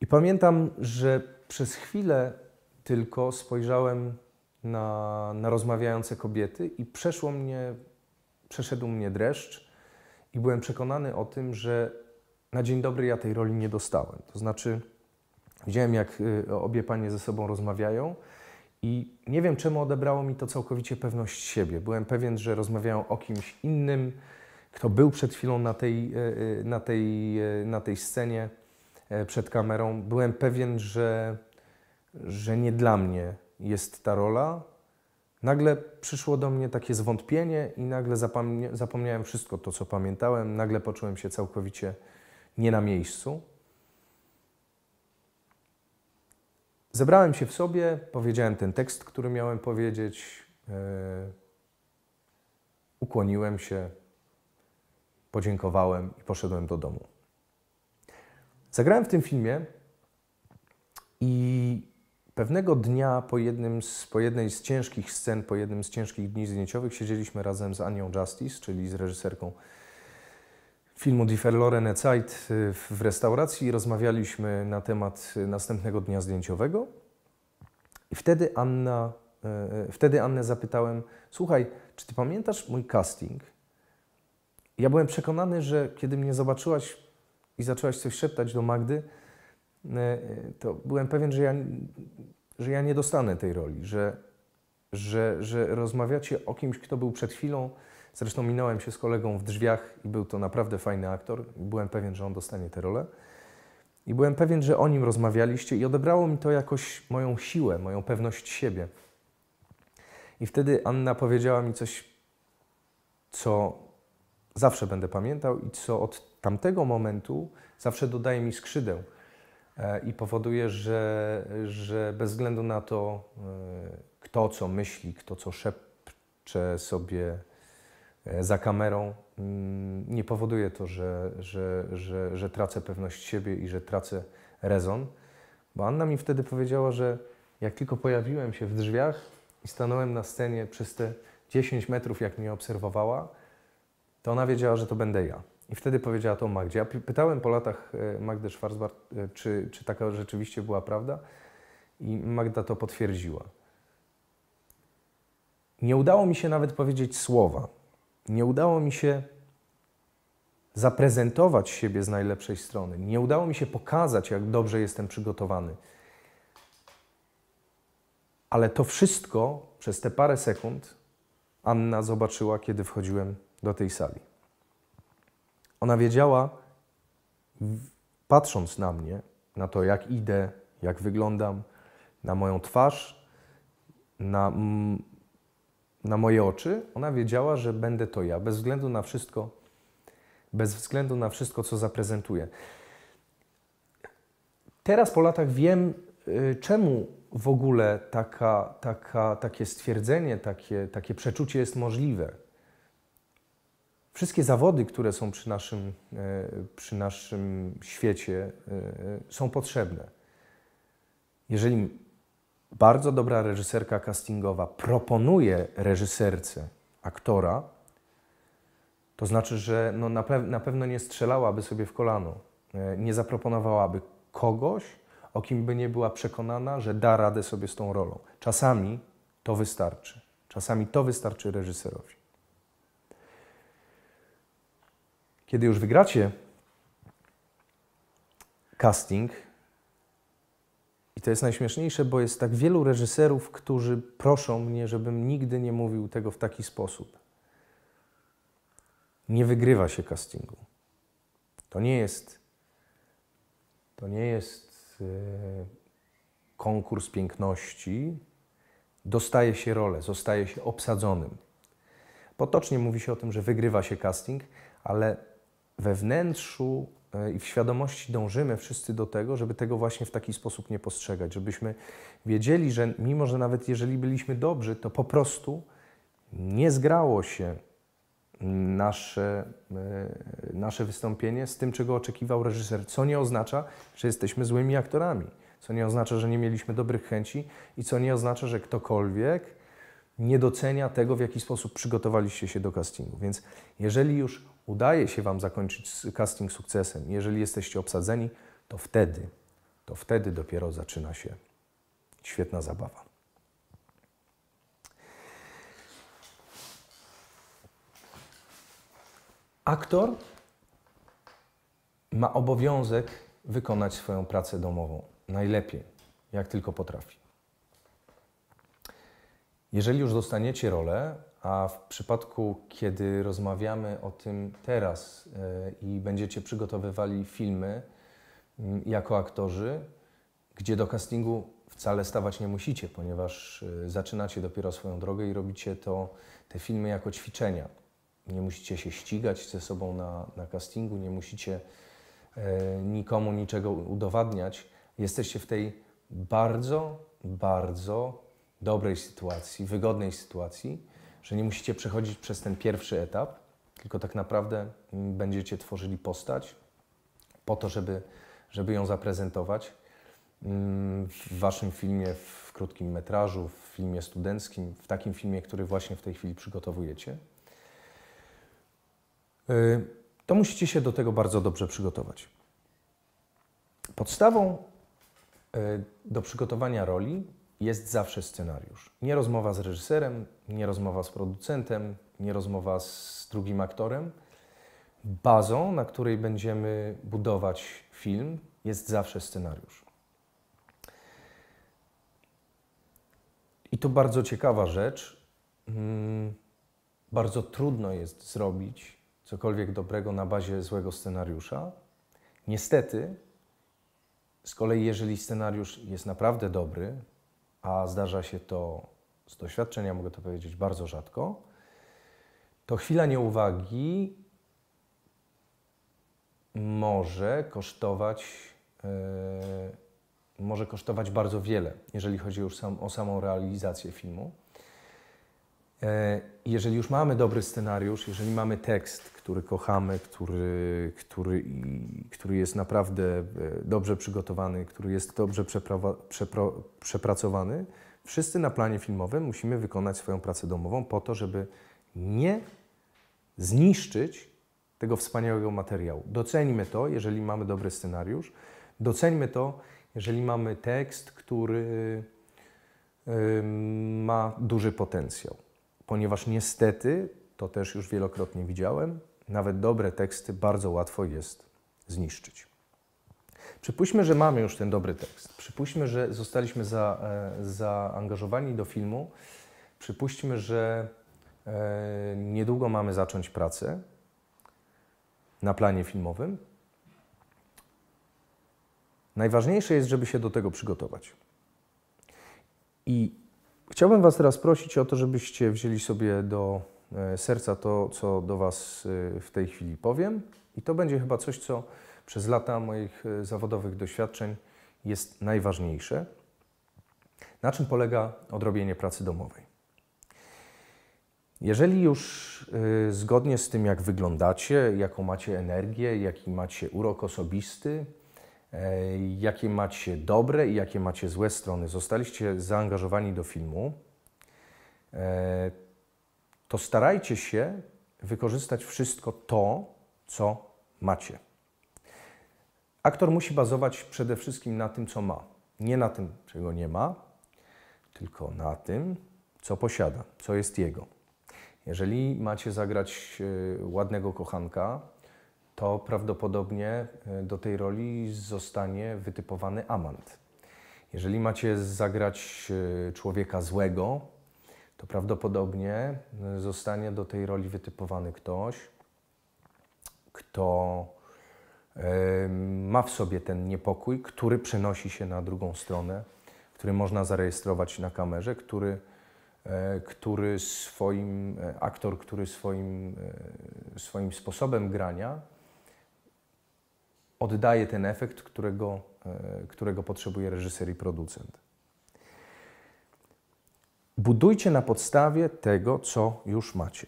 I pamiętam, że przez chwilę tylko spojrzałem na, na rozmawiające kobiety i przeszło mnie, przeszedł mnie dreszcz i byłem przekonany o tym, że na dzień dobry ja tej roli nie dostałem. To znaczy, widziałem jak y, obie panie ze sobą rozmawiają, i nie wiem, czemu odebrało mi to całkowicie pewność siebie. Byłem pewien, że rozmawiają o kimś innym, kto był przed chwilą na tej, e, e, na tej, e, na tej scenie, przed kamerą. Byłem pewien, że, że nie dla mnie jest ta rola. Nagle przyszło do mnie takie zwątpienie i nagle zapomniałem wszystko to, co pamiętałem. Nagle poczułem się całkowicie nie na miejscu. Zebrałem się w sobie, powiedziałem ten tekst, który miałem powiedzieć, yy, ukłoniłem się, podziękowałem i poszedłem do domu. Zagrałem w tym filmie i pewnego dnia po, jednym z, po jednej z ciężkich scen, po jednym z ciężkich dni zdjęciowych siedzieliśmy razem z Anią Justice, czyli z reżyserką filmu Die Verlorene Zeit y, w restauracji i rozmawialiśmy na temat y, następnego dnia zdjęciowego. I wtedy, Anna, y, wtedy Annę zapytałem, słuchaj, czy ty pamiętasz mój casting? Ja byłem przekonany, że kiedy mnie zobaczyłaś i zaczęłaś coś szeptać do Magdy, to byłem pewien, że ja, że ja nie dostanę tej roli, że, że, że rozmawiacie o kimś, kto był przed chwilą Zresztą minąłem się z kolegą w drzwiach i był to naprawdę fajny aktor. Byłem pewien, że on dostanie tę rolę. I byłem pewien, że o nim rozmawialiście i odebrało mi to jakoś moją siłę, moją pewność siebie. I wtedy Anna powiedziała mi coś, co zawsze będę pamiętał i co od tamtego momentu zawsze dodaje mi skrzydeł e, i powoduje, że, że bez względu na to, e, kto co myśli, kto co szepcze sobie E, za kamerą, mm, nie powoduje to, że, że, że, że tracę pewność siebie i że tracę rezon. Bo Anna mi wtedy powiedziała, że jak tylko pojawiłem się w drzwiach i stanąłem na scenie przez te 10 metrów, jak mnie obserwowała, to ona wiedziała, że to będę ja. I wtedy powiedziała to Magdzie. Ja pytałem po latach e, Magdę Schwarzbart, e, czy, czy taka rzeczywiście była prawda, i Magda to potwierdziła. Nie udało mi się nawet powiedzieć słowa nie udało mi się zaprezentować siebie z najlepszej strony, nie udało mi się pokazać, jak dobrze jestem przygotowany. Ale to wszystko przez te parę sekund Anna zobaczyła, kiedy wchodziłem do tej sali. Ona wiedziała, patrząc na mnie, na to, jak idę, jak wyglądam, na moją twarz, na na moje oczy, ona wiedziała, że będę to ja, bez względu na wszystko, bez względu na wszystko, co zaprezentuję. Teraz po latach wiem, y, czemu w ogóle taka, taka, takie stwierdzenie, takie, takie przeczucie jest możliwe. Wszystkie zawody, które są przy naszym, e, przy naszym świecie, e, e, są potrzebne. Jeżeli bardzo dobra reżyserka castingowa proponuje reżyserce aktora, to znaczy, że no na, na pewno nie strzelałaby sobie w kolano, e, nie zaproponowałaby kogoś, o kim by nie była przekonana, że da radę sobie z tą rolą. Czasami to wystarczy. Czasami to wystarczy reżyserowi. Kiedy już wygracie casting, i to jest najśmieszniejsze, bo jest tak wielu reżyserów, którzy proszą mnie, żebym nigdy nie mówił tego w taki sposób. Nie wygrywa się castingu. To nie jest. To nie jest yy, konkurs piękności. Dostaje się rolę, zostaje się obsadzonym. Potocznie mówi się o tym, że wygrywa się casting, ale we wnętrzu E, i w świadomości dążymy wszyscy do tego, żeby tego właśnie w taki sposób nie postrzegać, żebyśmy wiedzieli, że mimo, że nawet jeżeli byliśmy dobrzy, to po prostu nie zgrało się nasze, e, nasze wystąpienie z tym, czego oczekiwał reżyser, co nie oznacza, że jesteśmy złymi aktorami, co nie oznacza, że nie mieliśmy dobrych chęci i co nie oznacza, że ktokolwiek nie docenia tego, w jaki sposób przygotowaliście się do castingu. Więc jeżeli już udaje się Wam zakończyć casting sukcesem, jeżeli jesteście obsadzeni, to wtedy, to wtedy dopiero zaczyna się świetna zabawa. Aktor ma obowiązek wykonać swoją pracę domową najlepiej, jak tylko potrafi. Jeżeli już dostaniecie rolę, a w przypadku, kiedy rozmawiamy o tym teraz e, i będziecie przygotowywali filmy mm, jako aktorzy, gdzie do castingu wcale stawać nie musicie, ponieważ e, zaczynacie dopiero swoją drogę i robicie to, te filmy jako ćwiczenia. Nie musicie się ścigać ze sobą na, na castingu, nie musicie e, nikomu niczego udowadniać. Jesteście w tej bardzo, bardzo dobrej sytuacji, wygodnej sytuacji, że nie musicie przechodzić przez ten pierwszy etap, tylko tak naprawdę będziecie tworzyli postać po to, żeby, żeby ją zaprezentować mm, w waszym filmie, w krótkim metrażu, w filmie studenckim, w takim filmie, który właśnie w tej chwili przygotowujecie. Y, to musicie się do tego bardzo dobrze przygotować. Podstawą y, do przygotowania roli jest zawsze scenariusz. Nie rozmowa z reżyserem, nie rozmowa z producentem, nie rozmowa z drugim aktorem. Bazą, na której będziemy budować film, jest zawsze scenariusz. I to bardzo ciekawa rzecz. Mm, bardzo trudno jest zrobić cokolwiek dobrego na bazie złego scenariusza. Niestety, z kolei, jeżeli scenariusz jest naprawdę dobry, a zdarza się to z doświadczenia, mogę to powiedzieć bardzo rzadko, to chwila nieuwagi może kosztować, yy, może kosztować bardzo wiele, jeżeli chodzi już sam, o samą realizację filmu. Yy, jeżeli już mamy dobry scenariusz, jeżeli mamy tekst, który kochamy, który, który, który jest naprawdę e, dobrze przygotowany, który jest dobrze przepro, przepracowany, wszyscy na planie filmowym musimy wykonać swoją pracę domową po to, żeby nie zniszczyć tego wspaniałego materiału. Docenimy to, jeżeli mamy dobry scenariusz. docenimy to, jeżeli mamy tekst, który ma duży potencjał. Ponieważ niestety, to też już wielokrotnie widziałem, nawet dobre teksty bardzo łatwo jest zniszczyć. Przypuśćmy, że mamy już ten dobry tekst. Przypuśćmy, że zostaliśmy za, e, zaangażowani do filmu. Przypuśćmy, że e, niedługo mamy zacząć pracę na planie filmowym. Najważniejsze jest, żeby się do tego przygotować. I chciałbym Was teraz prosić o to, żebyście wzięli sobie do E, serca to, co do Was e, w tej chwili powiem. I to będzie chyba coś, co przez lata moich e, zawodowych doświadczeń jest najważniejsze. Na czym polega odrobienie pracy domowej? Jeżeli już zgodnie z tym, jak wyglądacie, jaką macie energię, jaki macie urok osobisty, jakie macie dobre i jakie macie złe strony, zostaliście zaangażowani do filmu, to starajcie się wykorzystać wszystko to, co macie. Aktor musi bazować przede wszystkim na tym, co ma. Nie na tym, czego nie ma, tylko na tym, co posiada, co jest jego. Jeżeli macie zagrać e, ładnego kochanka, to prawdopodobnie e, do tej roli zostanie wytypowany amant. Jeżeli macie zagrać e, człowieka złego, to prawdopodobnie zostanie do tej roli wytypowany ktoś, kto ma w sobie ten niepokój, który przenosi się na drugą stronę, który można zarejestrować na kamerze, który, e, który swoim, e, aktor, który swoim, e, swoim sposobem grania oddaje ten efekt, którego, którego potrzebuje reżyser i producent. Budujcie na podstawie tego, co już macie.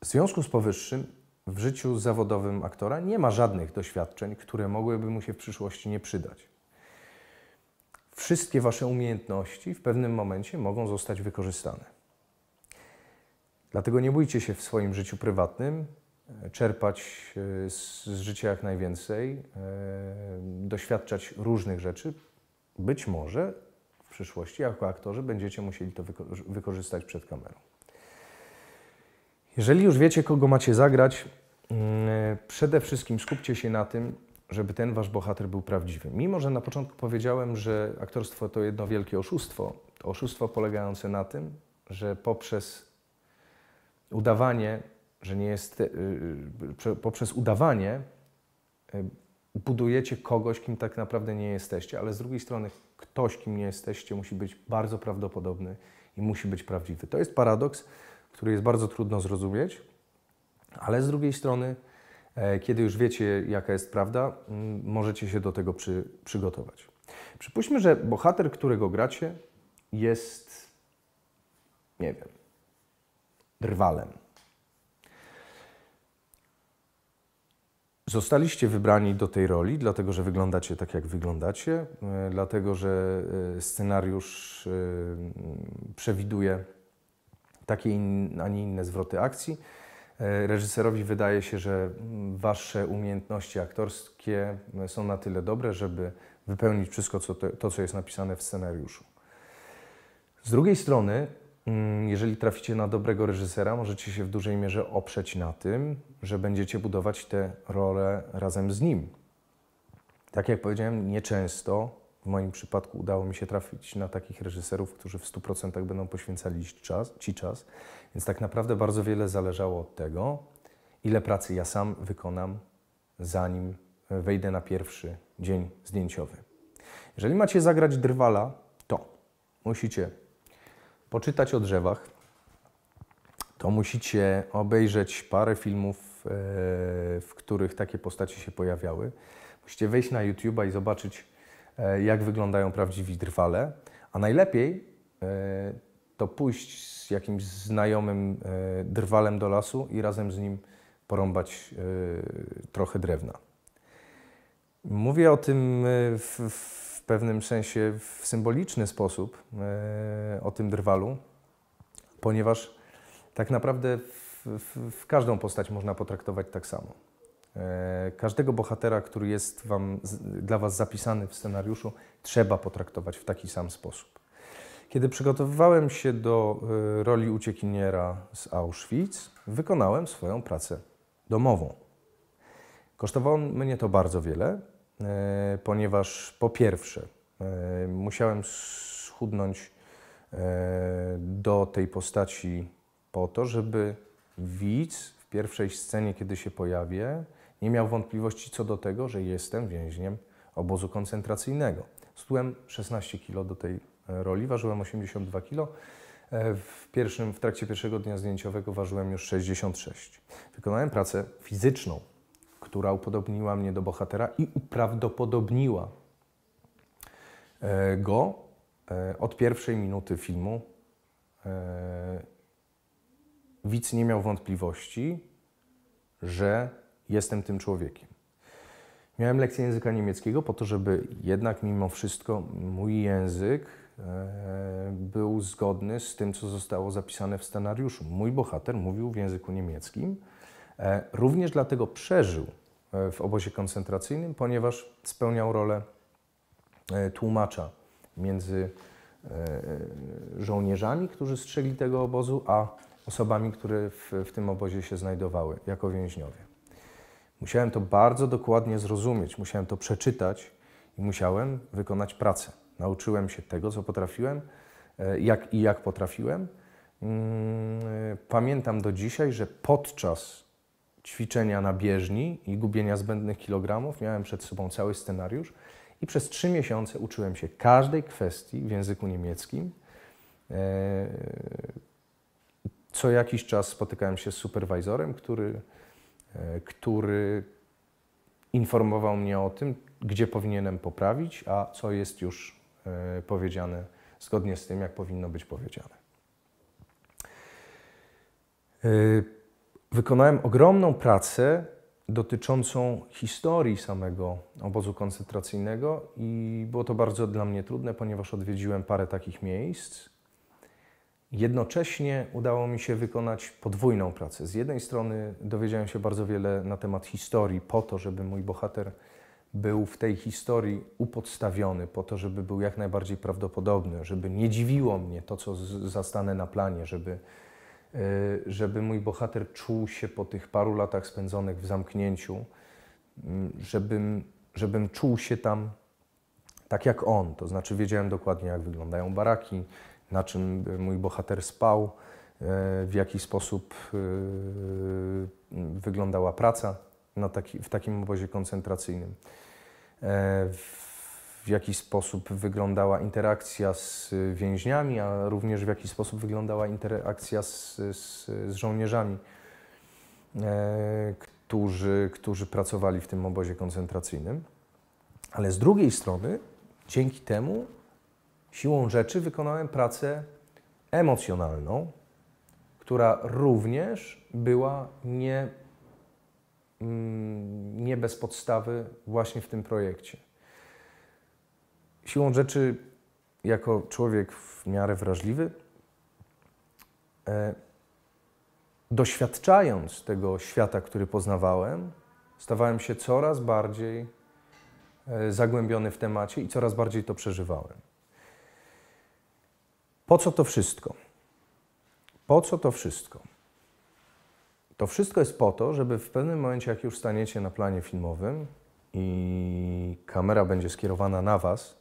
W związku z powyższym, w życiu zawodowym aktora nie ma żadnych doświadczeń, które mogłyby mu się w przyszłości nie przydać. Wszystkie wasze umiejętności w pewnym momencie mogą zostać wykorzystane. Dlatego nie bójcie się w swoim życiu prywatnym e, czerpać e, z życia jak najwięcej, e, doświadczać różnych rzeczy. Być może w przyszłości jako aktorzy będziecie musieli to wykorzystać przed kamerą. Jeżeli już wiecie, kogo macie zagrać, mm, przede wszystkim skupcie się na tym, żeby ten wasz bohater był prawdziwy. Mimo, że na początku powiedziałem, że aktorstwo to jedno wielkie oszustwo, to oszustwo polegające na tym, że poprzez udawanie, że nie jest, y, y, poprzez udawanie y, budujecie kogoś, kim tak naprawdę nie jesteście, ale z drugiej strony ktoś, kim nie jesteście, musi być bardzo prawdopodobny i musi być prawdziwy. To jest paradoks, który jest bardzo trudno zrozumieć, ale z drugiej strony, e, kiedy już wiecie, jaka jest prawda, możecie się do tego przy, przygotować. Przypuśćmy, że bohater, którego gracie, jest, nie wiem, drwalem. Zostaliście wybrani do tej roli, dlatego że wyglądacie tak, jak wyglądacie, e, dlatego że e, scenariusz e, przewiduje takie, a nie inne zwroty akcji. Reżyserowi wydaje się, że mm, wasze umiejętności aktorskie są na tyle dobre, żeby wypełnić wszystko co to co jest napisane w scenariuszu. Z drugiej strony, Mm, jeżeli traficie na dobrego reżysera, możecie się w dużej mierze oprzeć na tym, że będziecie budować tę rolę razem z nim. Tak jak powiedziałem, nieczęsto w moim przypadku udało mi się trafić na takich reżyserów, którzy w 100% będą poświęcali czas, ci czas, więc tak naprawdę bardzo wiele zależało od tego, ile pracy ja sam wykonam, zanim wejdę na pierwszy dzień zdjęciowy. Jeżeli macie zagrać drwala, to musicie poczytać o drzewach, to musicie obejrzeć parę filmów, e, w których takie postacie się pojawiały. Musicie wejść na YouTube'a i zobaczyć, e, jak wyglądają prawdziwi drwale. A najlepiej e, to pójść z jakimś znajomym drwalem do lasu i razem z nim porąbać trochę drewna. Mówię o tym w, w pewnym sensie w symboliczny sposób e, o tym drwalu, ponieważ tak naprawdę w, w, w każdą postać można potraktować tak samo. E, każdego bohatera, który jest wam, dla Was zapisany w scenariuszu, trzeba potraktować w taki sam sposób. Kiedy przygotowywałem się do e, roli uciekiniera z Auschwitz, wykonałem swoją pracę domową. Kosztowało mnie to bardzo wiele, E, ponieważ po pierwsze e, musiałem schudnąć e, do tej postaci po to, żeby widz w pierwszej scenie, kiedy się pojawię, nie miał wątpliwości co do tego, że jestem więźniem obozu koncentracyjnego. Stułem 16 kg do tej roli, ważyłem 82 kg. W, pierwszym, w trakcie pierwszego dnia zdjęciowego ważyłem już 66. Wykonałem pracę fizyczną, która upodobniła mnie do bohatera i uprawdopodobniła e, go e, od pierwszej minuty filmu. E, widz nie miał wątpliwości, że jestem tym człowiekiem. Miałem lekcję języka niemieckiego po to, żeby jednak mimo wszystko mój język był zgodny z tym, co zostało zapisane w scenariuszu. Mój bohater mówił w języku niemieckim, E, również dlatego przeżył e, w obozie koncentracyjnym, ponieważ spełniał rolę e, tłumacza między żołnierzami, którzy strzegli tego obozu, a osobami, które w, w tym obozie się znajdowały jako więźniowie. Musiałem to bardzo dokładnie zrozumieć, musiałem to przeczytać i musiałem wykonać pracę. Nauczyłem się tego, co potrafiłem, jak i jak potrafiłem. Mm, pamiętam do dzisiaj, że podczas ćwiczenia na bieżni i gubienia zbędnych kilogramów, miałem przed sobą cały scenariusz i przez trzy miesiące uczyłem się każdej kwestii w języku niemieckim. E, co jakiś czas spotykałem się z superwizorem, który, e, który informował mnie o tym, gdzie powinienem poprawić, a co jest już e, powiedziane zgodnie z tym, jak powinno być powiedziane wykonałem ogromną pracę dotyczącą historii samego obozu koncentracyjnego i było to bardzo dla mnie trudne, ponieważ odwiedziłem parę takich miejsc. Jednocześnie udało mi się wykonać podwójną pracę. Z jednej strony dowiedziałem się bardzo wiele na temat historii, po to, żeby mój bohater był w tej historii upodstawiony, po to, żeby był jak najbardziej prawdopodobny, żeby nie dziwiło mnie to, co zastanę na planie, żeby Y, żeby mój bohater czuł się po tych paru latach spędzonych w zamknięciu, mm, żebym, żebym czuł się tam tak jak on. To znaczy wiedziałem dokładnie, jak wyglądają baraki, na czym mój bohater spał, y, w jaki sposób y, wyglądała praca na taki, w takim obozie koncentracyjnym. E, w jaki sposób wyglądała interakcja z więźniami, a również w jaki sposób wyglądała interakcja z, z, z żołnierzami, e, którzy, którzy pracowali w tym obozie koncentracyjnym. Ale z drugiej strony, dzięki temu siłą rzeczy wykonałem pracę emocjonalną, która również była nie, mm, nie bez podstawy właśnie w tym projekcie siłą rzeczy, jako człowiek w miarę wrażliwy, e, doświadczając tego świata, który poznawałem, stawałem się coraz bardziej e, zagłębiony w temacie i coraz bardziej to przeżywałem. Po co to wszystko? Po co to wszystko? To wszystko jest po to, żeby w pewnym momencie, jak już staniecie na planie filmowym i kamera będzie skierowana na Was,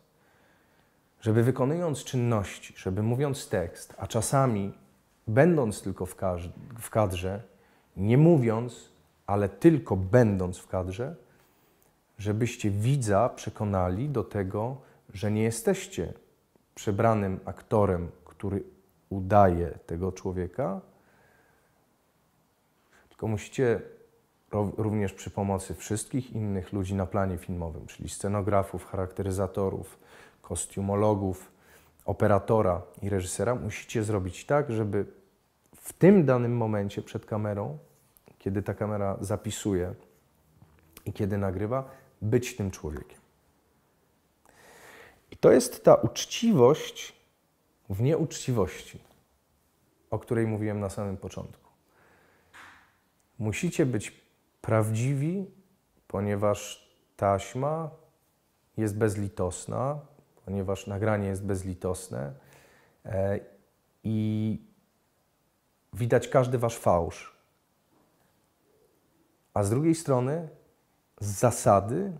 żeby wykonując czynności, żeby mówiąc tekst, a czasami będąc tylko w kadrze, nie mówiąc, ale tylko będąc w kadrze, żebyście widza przekonali do tego, że nie jesteście przebranym aktorem, który udaje tego człowieka, tylko musicie również przy pomocy wszystkich innych ludzi na planie filmowym, czyli scenografów, charakteryzatorów, kostiumologów, operatora i reżysera, musicie zrobić tak, żeby w tym danym momencie przed kamerą, kiedy ta kamera zapisuje i kiedy nagrywa, być tym człowiekiem. I to jest ta uczciwość w nieuczciwości, o której mówiłem na samym początku. Musicie być prawdziwi, ponieważ taśma jest bezlitosna, ponieważ nagranie jest bezlitosne e, i widać każdy wasz fałsz. A z drugiej strony, z zasady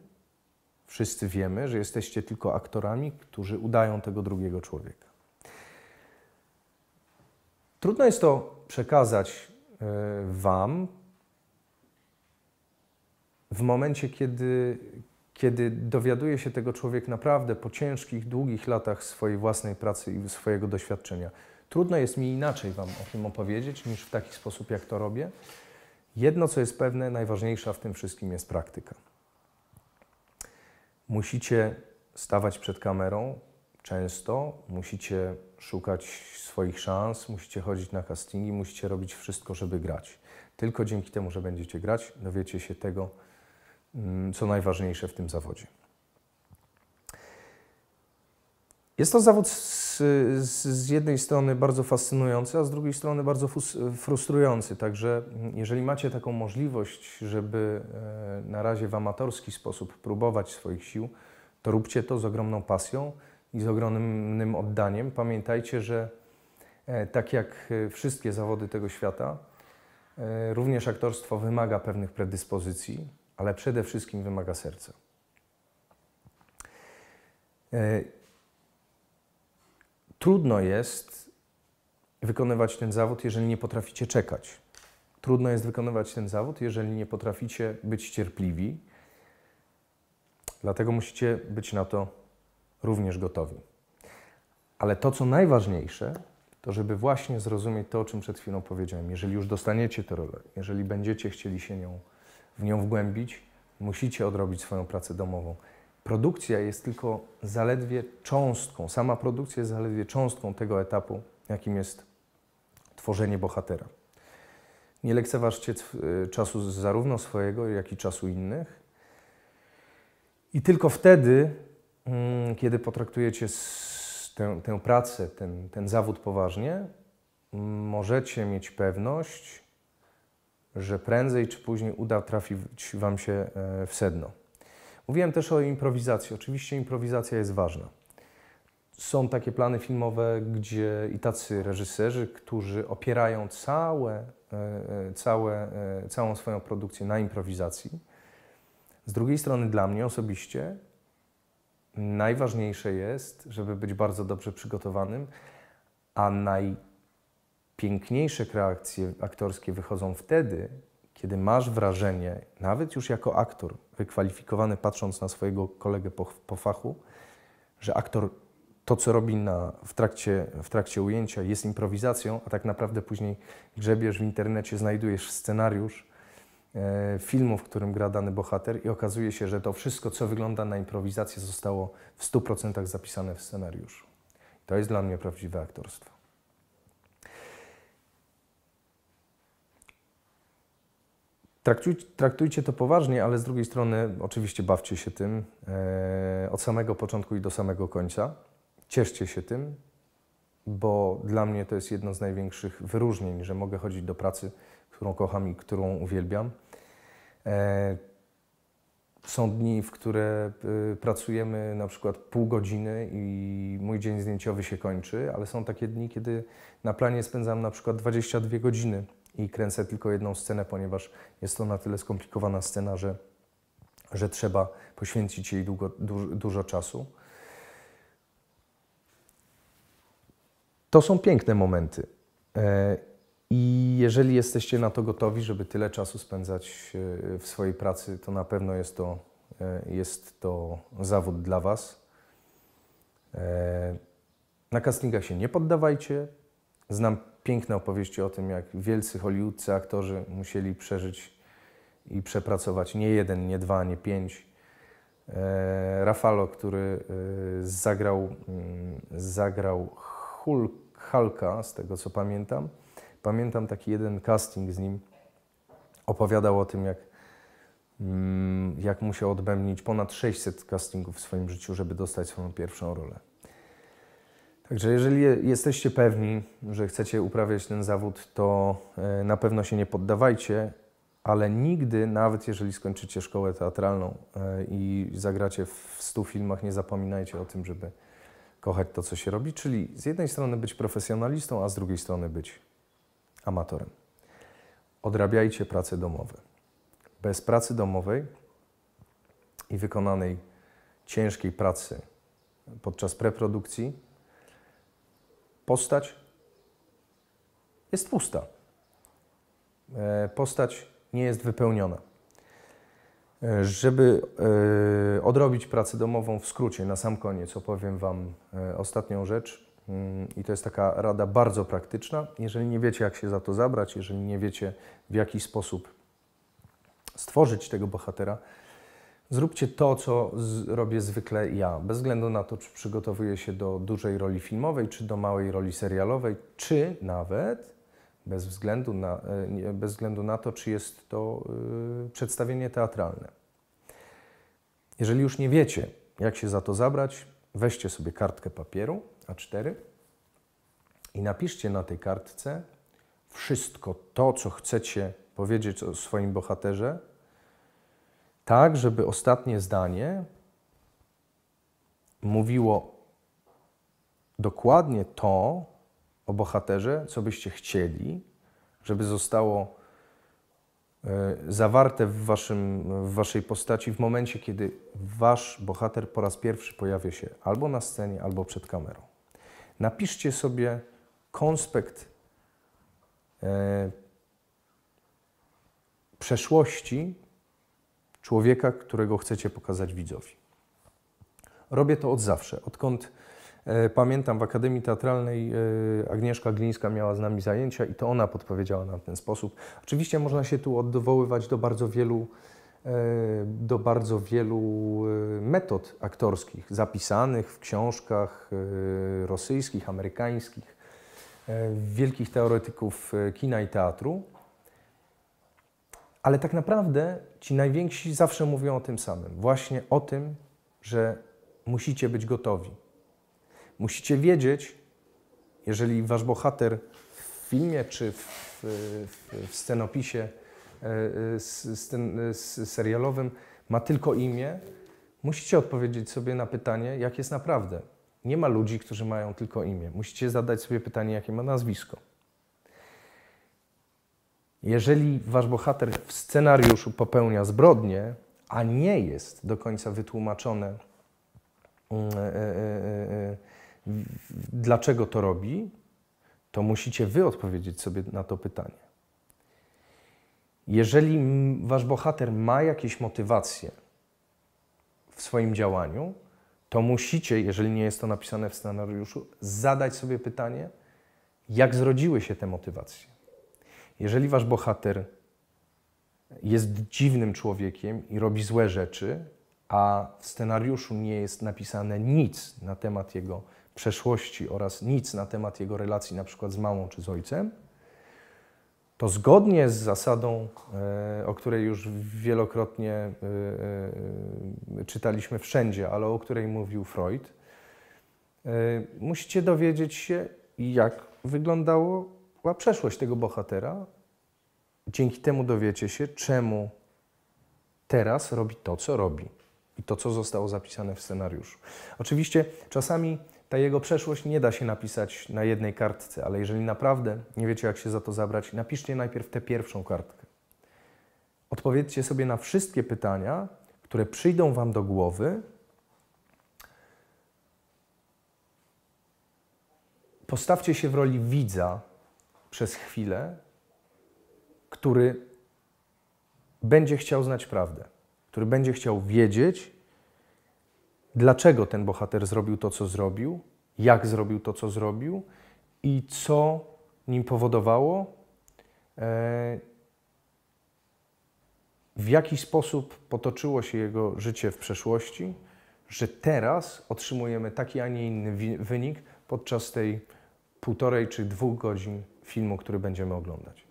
wszyscy wiemy, że jesteście tylko aktorami, którzy udają tego drugiego człowieka. Trudno jest to przekazać e, Wam w momencie, kiedy, kiedy dowiaduje się tego człowiek naprawdę po ciężkich, długich latach swojej własnej pracy i swojego doświadczenia. Trudno jest mi inaczej Wam o tym opowiedzieć niż w taki sposób, jak to robię. Jedno, co jest pewne, najważniejsza w tym wszystkim jest praktyka. Musicie stawać przed kamerą często, musicie szukać swoich szans, musicie chodzić na castingi, musicie robić wszystko, żeby grać. Tylko dzięki temu, że będziecie grać, dowiecie się tego, Mm, co najważniejsze w tym zawodzie. Jest to zawód z, z, jednej strony bardzo fascynujący, a z drugiej strony bardzo frustrujący. Także mm, jeżeli macie taką możliwość, żeby e, na razie w amatorski sposób próbować swoich sił, to róbcie to z ogromną pasją i z ogromnym oddaniem. Pamiętajcie, że e, tak jak e, wszystkie zawody tego świata, również aktorstwo wymaga pewnych predyspozycji, ale przede wszystkim wymaga serca. E, trudno jest wykonywać ten zawód, jeżeli nie potraficie czekać. Trudno jest wykonywać ten zawód, jeżeli nie potraficie być cierpliwi. Dlatego musicie być na to również gotowi. Ale to, co najważniejsze, to żeby właśnie zrozumieć to, o czym przed chwilą powiedziałem. Jeżeli już dostaniecie tę rolę, jeżeli będziecie chcieli się nią w nią wgłębić, musicie odrobić swoją pracę domową. Produkcja jest tylko zaledwie cząstką, sama produkcja jest zaledwie cząstką tego etapu, jakim jest tworzenie bohatera. Nie lekceważcie y, czasu zarówno swojego, jak i czasu innych. I tylko wtedy, mm, kiedy potraktujecie tę, tę pracę, ten, ten zawód poważnie, możecie mieć pewność, że prędzej czy później uda trafić Wam się e, w sedno. Mówiłem też o improwizacji. Oczywiście improwizacja jest ważna. Są takie plany filmowe, gdzie i tacy reżyserzy, którzy opierają całe, e, e, całe, całą swoją produkcję na improwizacji. Z drugiej strony, dla mnie osobiście najważniejsze jest, żeby być bardzo dobrze przygotowanym, a naj piękniejsze kreacje aktorskie wychodzą wtedy, kiedy masz wrażenie, nawet już jako aktor, wykwalifikowany patrząc na swojego kolegę po, po fachu, że aktor to, co robi na, w, trakcie, w trakcie ujęcia, jest improwizacją, a tak naprawdę później grzebiesz w internecie, znajdujesz scenariusz e, filmu, w którym gra dany bohater, i okazuje się, że to wszystko, co wygląda na improwizację, zostało w 100% zapisane w scenariuszu. To jest dla mnie prawdziwe aktorstwo. Traktujcie, traktujcie to poważnie, ale z drugiej strony oczywiście bawcie się tym e, od samego początku i do samego końca. Cieszcie się tym, bo dla mnie to jest jedno z największych wyróżnień, że mogę chodzić do pracy, którą kocham i którą uwielbiam. E, są dni, w które e, pracujemy na przykład pół godziny i mój dzień zdjęciowy się kończy, ale są takie dni, kiedy na planie spędzam na przykład 22 godziny i kręcę tylko jedną scenę, ponieważ jest to na tyle skomplikowana scena, że, że trzeba poświęcić jej długo, dużo czasu. To są piękne momenty. E, I jeżeli jesteście na to gotowi, żeby tyle czasu spędzać e, w swojej pracy, to na pewno jest to, e, jest to zawód dla Was. Na castingach się nie poddawajcie. Znam piękne opowieści o tym, jak wielcy hollywoodcy aktorzy musieli przeżyć i przepracować nie jeden, nie dwa, nie pięć. E, Rafalo, który e, zagrał, mm, zagrał Hulka, z tego co pamiętam. Pamiętam taki jeden casting z nim. Opowiadał o tym, jak, mm, jak musiał odbębnić ponad 600 castingów w swoim życiu, żeby dostać swoją pierwszą rolę. Także jeżeli jesteście pewni, że chcecie uprawiać ten zawód, to e, na pewno się nie poddawajcie, ale nigdy, nawet jeżeli skończycie szkołę teatralną e, i zagracie w stu filmach, nie zapominajcie o tym, żeby kochać to, co się robi, czyli z jednej strony być profesjonalistą, a z drugiej strony być amatorem. Odrabiajcie prace domowe. Bez pracy domowej i wykonanej ciężkiej pracy podczas preprodukcji Postać jest pusta. E, postać nie jest wypełniona. E, żeby e, odrobić pracę domową, w skrócie, na sam koniec opowiem Wam ostatnią rzecz. Mm, I to jest taka rada bardzo praktyczna. Jeżeli nie wiecie, jak się za to zabrać, jeżeli nie wiecie, w jaki sposób stworzyć tego bohatera, Zróbcie to, co robię zwykle ja, bez względu na to, czy przygotowuję się do dużej roli filmowej, czy do małej roli serialowej, czy nawet bez względu na, e, bez względu na to, czy jest to yy, przedstawienie teatralne. Jeżeli już nie wiecie, jak się za to zabrać, weźcie sobie kartkę papieru A4 i napiszcie na tej kartce wszystko to, co chcecie powiedzieć o swoim bohaterze, tak, żeby ostatnie zdanie mówiło dokładnie to o bohaterze, co byście chcieli, żeby zostało e, zawarte w, waszym, w waszej postaci w momencie, kiedy wasz bohater po raz pierwszy pojawia się albo na scenie, albo przed kamerą. Napiszcie sobie konspekt e, przeszłości człowieka, którego chcecie pokazać widzowi. Robię to od zawsze, odkąd e, pamiętam w Akademii Teatralnej e, Agnieszka Glińska miała z nami zajęcia i to ona podpowiedziała nam ten sposób. Oczywiście można się tu odwoływać do bardzo wielu e, do bardzo wielu metod aktorskich, zapisanych w książkach rosyjskich, amerykańskich, wielkich teoretyków kina i teatru. Ale tak naprawdę ci najwięksi zawsze mówią o tym samym. Właśnie o tym, że musicie być gotowi. Musicie wiedzieć, jeżeli wasz bohater w filmie czy w, w, w scenopisie e, e, e, serialowym ma tylko imię, musicie odpowiedzieć sobie na pytanie, jak jest naprawdę. Nie ma ludzi, którzy mają tylko imię. Musicie zadać sobie pytanie, jakie ma nazwisko. Jeżeli wasz bohater w scenariuszu popełnia zbrodnie, a nie jest do końca wytłumaczone, mm, e, e, e, dlaczego to robi, to musicie wy odpowiedzieć sobie na to pytanie. Jeżeli wasz bohater ma jakieś motywacje w swoim działaniu, to musicie, jeżeli nie jest to napisane w scenariuszu, zadać sobie pytanie, jak zrodziły się te motywacje. Jeżeli wasz bohater jest dziwnym człowiekiem i robi złe rzeczy, a w scenariuszu nie jest napisane nic na temat jego przeszłości oraz nic na temat jego relacji na przykład z mamą czy z ojcem, to zgodnie z zasadą, e, o której już wielokrotnie e, e, czytaliśmy wszędzie, ale o której mówił Freud, musicie dowiedzieć się, jak wyglądało była przeszłość tego bohatera. Dzięki temu dowiecie się, czemu teraz robi to, co robi i to, co zostało zapisane w scenariuszu. Oczywiście czasami ta jego przeszłość nie da się napisać na jednej kartce, ale jeżeli naprawdę nie wiecie, jak się za to zabrać, napiszcie najpierw tę pierwszą kartkę. Odpowiedzcie sobie na wszystkie pytania, które przyjdą Wam do głowy. Postawcie się w roli widza przez chwilę, który będzie chciał znać prawdę, który będzie chciał wiedzieć, dlaczego ten bohater zrobił to, co zrobił, jak zrobił to, co zrobił i co nim powodowało, e, w jaki sposób potoczyło się jego życie w przeszłości, że teraz otrzymujemy taki, a nie inny wynik podczas tej półtorej czy dwóch godzin filmu, który będziemy oglądać.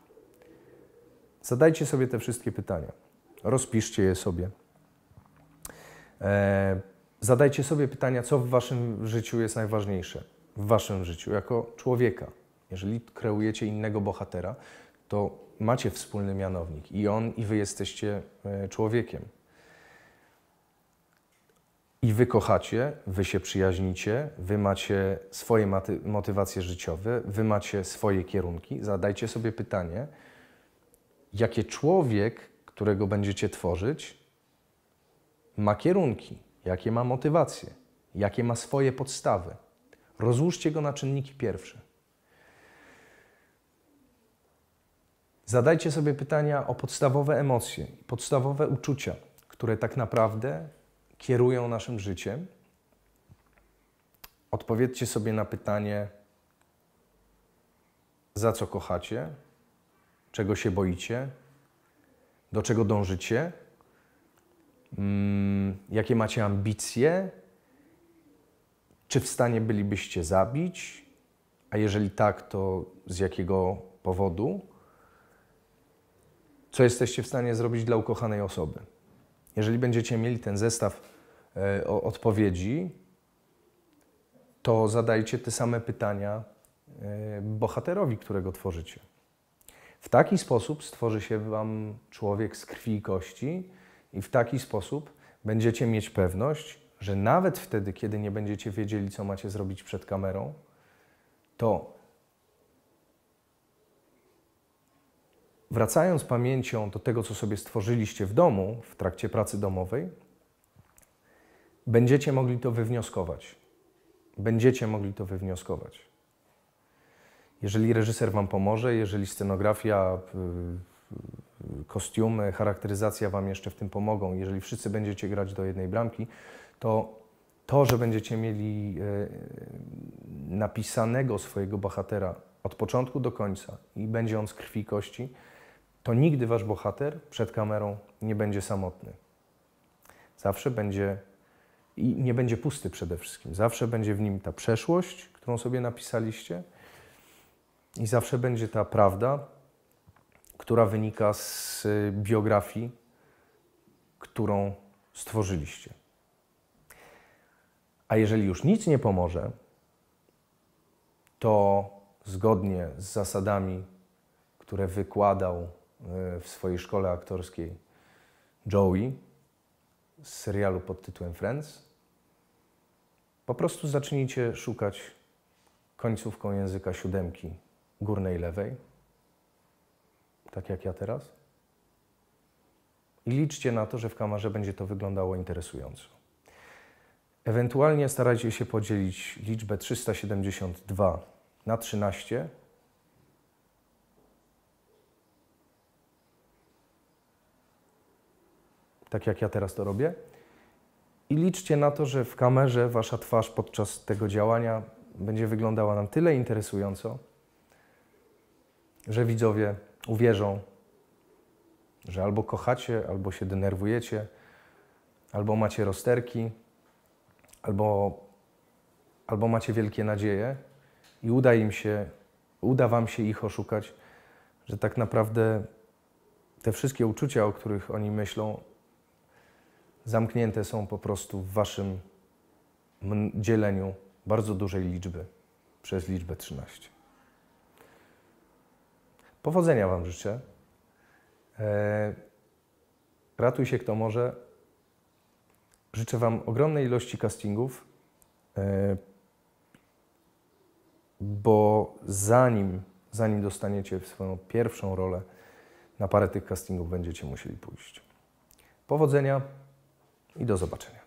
Zadajcie sobie te wszystkie pytania, rozpiszcie je sobie. E, zadajcie sobie pytania, co w waszym życiu jest najważniejsze, w waszym życiu jako człowieka. Jeżeli kreujecie innego bohatera, to macie wspólny mianownik i on i wy jesteście e, człowiekiem i wy kochacie, wy się przyjaźnicie, wy macie swoje motywacje życiowe, wy macie swoje kierunki. Zadajcie sobie pytanie, jakie człowiek, którego będziecie tworzyć, ma kierunki, jakie ma motywacje, jakie ma swoje podstawy. Rozłóżcie go na czynniki pierwsze. Zadajcie sobie pytania o podstawowe emocje, podstawowe uczucia, które tak naprawdę kierują naszym życiem, odpowiedzcie sobie na pytanie, za co kochacie, czego się boicie, do czego dążycie, mm, jakie macie ambicje, czy w stanie bylibyście zabić, a jeżeli tak, to z jakiego powodu, co jesteście w stanie zrobić dla ukochanej osoby. Jeżeli będziecie mieli ten zestaw e, odpowiedzi, to zadajcie te same pytania e, bohaterowi, którego tworzycie. W taki sposób stworzy się Wam człowiek z krwi i kości, i w taki sposób będziecie mieć pewność, że nawet wtedy, kiedy nie będziecie wiedzieli, co macie zrobić przed kamerą, to wracając pamięcią do tego, co sobie stworzyliście w domu w trakcie pracy domowej, będziecie mogli to wywnioskować. Będziecie mogli to wywnioskować. Jeżeli reżyser Wam pomoże, jeżeli scenografia, y, y, kostiumy, charakteryzacja Wam jeszcze w tym pomogą, jeżeli wszyscy będziecie grać do jednej bramki, to to, że będziecie mieli y, napisanego swojego bohatera od początku do końca i będzie on z krwi kości, to nigdy wasz bohater przed kamerą nie będzie samotny. Zawsze będzie i nie będzie pusty przede wszystkim. Zawsze będzie w nim ta przeszłość, którą sobie napisaliście, i zawsze będzie ta prawda, która wynika z y, biografii, którą stworzyliście. A jeżeli już nic nie pomoże, to zgodnie z zasadami, które wykładał E, w swojej szkole aktorskiej Joey z serialu pod tytułem Friends. Po prostu zacznijcie szukać końcówką języka siódemki górnej lewej, tak jak ja teraz. I liczcie na to, że w kamerze będzie to wyglądało interesująco. Ewentualnie starajcie się podzielić liczbę 372 na 13 tak jak ja teraz to robię. I liczcie na to, że w kamerze wasza twarz podczas tego działania będzie wyglądała nam tyle interesująco, że widzowie uwierzą, że albo kochacie, albo się denerwujecie, albo macie rozterki, albo, albo macie wielkie nadzieje i uda im się, uda wam się ich oszukać, że tak naprawdę te wszystkie uczucia, o których oni myślą, zamknięte są po prostu w waszym dzieleniu bardzo dużej liczby przez liczbę 13. Powodzenia Wam życzę. Eee, ratuj się kto może. Życzę Wam ogromnej ilości castingów, eee, bo zanim, zanim dostaniecie swoją pierwszą rolę, na parę tych castingów będziecie musieli pójść. Powodzenia i do zobaczenia.